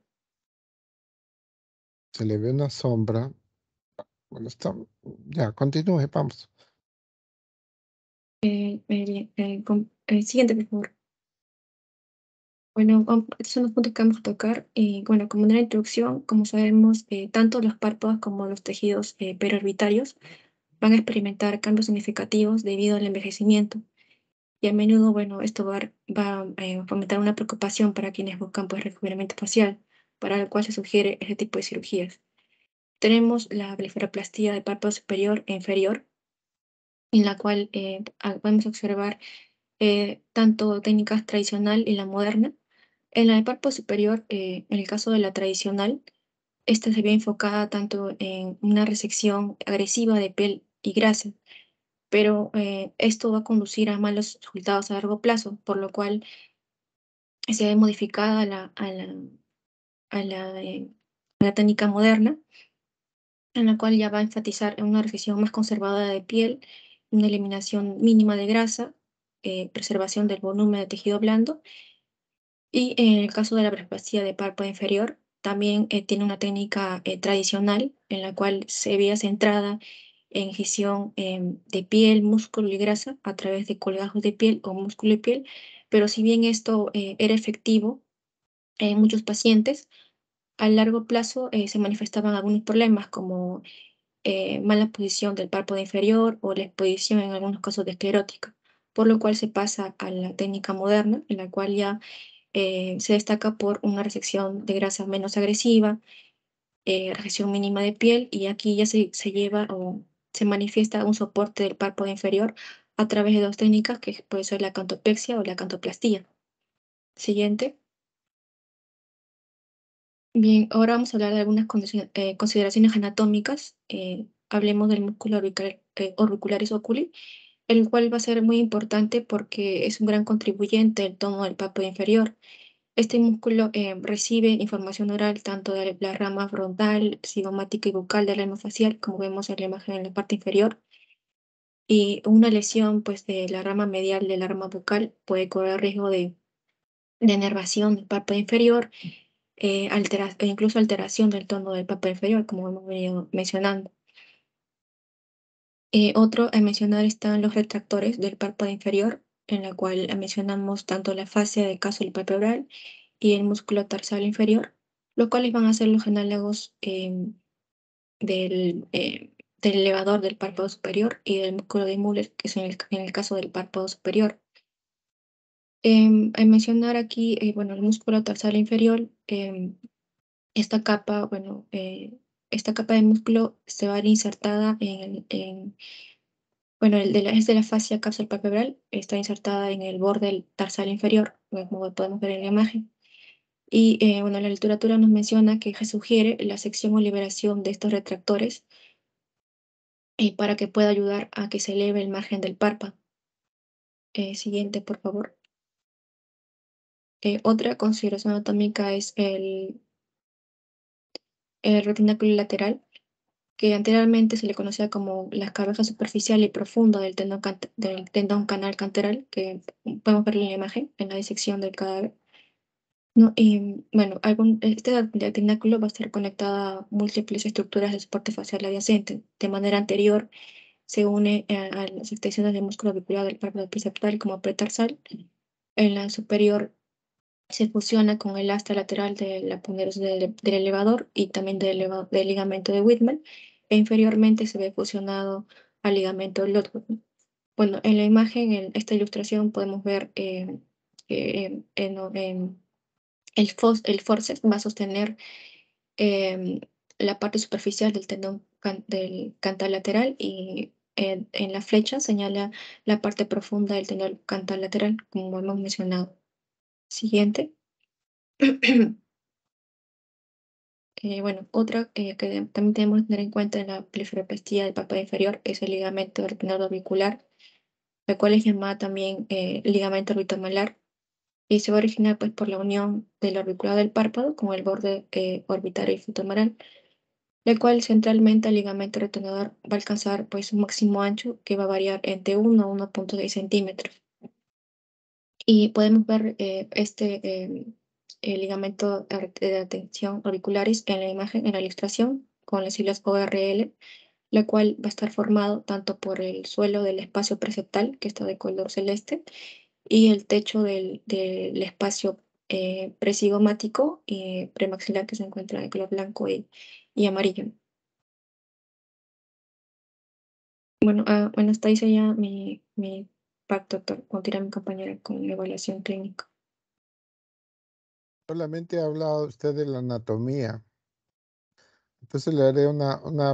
Se le ve una sombra. Bueno, está, ya, continúe, vamos. Eh, eh, eh, siguiente, por favor. Bueno, estos son los puntos que vamos a tocar. bueno, como una introducción, como sabemos, tanto los párpados como los tejidos periorbitarios van a experimentar cambios significativos debido al envejecimiento. Y a menudo, bueno, esto va, va a fomentar una preocupación para quienes buscan pues, recubrimiento facial, para el cual se sugiere este tipo de cirugías. Tenemos la blefaroplastia de párpado superior e inferior, en la cual podemos eh, observar eh, tanto técnicas tradicional y la moderna. En la de parpo superior, eh, en el caso de la tradicional, esta se ve enfocada tanto en una resección agresiva de piel y grasa, pero esto va a conducir a malos resultados a largo plazo, por lo cual se ve modificada la, a la, la, técnica moderna en la cual ya va a enfatizar una resección más conservada de piel una eliminación mínima de grasa, eh, preservación del volumen de tejido blando. Y en el caso de la prespasía de párpado inferior, también eh, tiene una técnica eh, tradicional en la cual se veía centrada en gestión em, de piel, músculo y grasa a través de colgajos de piel o músculo y piel. Pero si bien esto era efectivo en muchos pacientes, a largo plazo se manifestaban algunos problemas como eh, mala posición del párpado inferior o la exposición en algunos casos de esclerótica, por lo cual se pasa a la técnica moderna, en la cual ya eh, se destaca por una resección de grasa menos agresiva, eh, resección mínima de piel y aquí ya se, lleva o se manifiesta un soporte del párpado inferior a través de dos técnicas que puede ser la cantopexia o la cantoplastía. Siguiente. Bien, ahora vamos a hablar de algunas eh, consideraciones anatómicas. Eh, hablemos del músculo orbicular, eh, oculi, el cual va a ser muy importante porque es un gran contribuyente del tono del párpado inferior. Este músculo recibe información oral tanto de la rama frontal, cigomática y bucal del la facial, como vemos en la imagen en la parte inferior. Y una lesión pues, de la rama medial de la rama bucal puede correr riesgo de, de enervación del párpado inferior eh, e incluso alteración del tono del párpado inferior, como hemos venido mencionando. Eh, otro a mencionar están los retractores del párpado inferior, en la cual mencionamos tanto la fascia de caso del oral y el músculo tarsal inferior, los cuales van a ser los análogos em, del, eh, del elevador del párpado superior y del músculo de Muller, que es en el caso del párpado superior. Em, al mencionar aquí, eh, bueno, el músculo tarsal inferior, em, esta capa, bueno, eh, esta capa de músculo se va a insertada en, bueno, el de es de la fascia está insertada en el borde del tarsal inferior, como podemos ver en la imagen. Y eh, bueno, la literatura nos menciona que sugiere la sección o liberación de estos retractores para que pueda ayudar a que se eleve el margen del párpado. siguiente, por favor. Eh, otra consideración anatómica es el, el retináculo lateral, que anteriormente se le conocía como la cabeza superficial y profunda del tendón, del tendón canal canteral, que podemos ver en la imagen, en la disección del cadáver. bueno, algún, este retináculo va a estar conectado a múltiples estructuras de soporte facial adyacente. De manera anterior, se une a, las extensiones del músculo bicular del párpado preceptal como pretarsal. En la superior se fusiona con el asta lateral de la ponderosa del, elevador y también del, ligamento de Whitman e inferiormente se ve fusionado al ligamento de Bueno, en la imagen, en esta ilustración, podemos ver que eh, eh, el, el forceps va a sostener em, la parte superficial del tendón del cantal lateral y en, la flecha señala la parte profunda del tendón lateral como hemos mencionado. Siguiente. Eh, bueno, otra que también tenemos que tener en cuenta en la blefaroplastia del párpado inferior es el ligamento orbicular, el cual es llamado también eh, ligamento orbitomalar y se va a originar pues, por la unión del orbicular del párpado con el borde eh, orbitario y frontomalar, el cual centralmente el ligamento retenedor va a alcanzar pues, un máximo ancho que va a variar entre 1 a 1.6 centímetros y podemos ver eh, este eh, ligamento de atención auriculares en la imagen, en la ilustración, con las siglas ORL, la cual va a estar formado tanto por el suelo del espacio preceptal, que está de color celeste, y el techo del, espacio eh, presigomático y eh, premaxilar, que se encuentra de color blanco y, amarillo. Bueno, ah, bueno, hasta ahí sería mi, mi Pacto mi compañera con la evaluación clínica. Solamente ha hablado usted de la anatomía. Entonces le haré una, una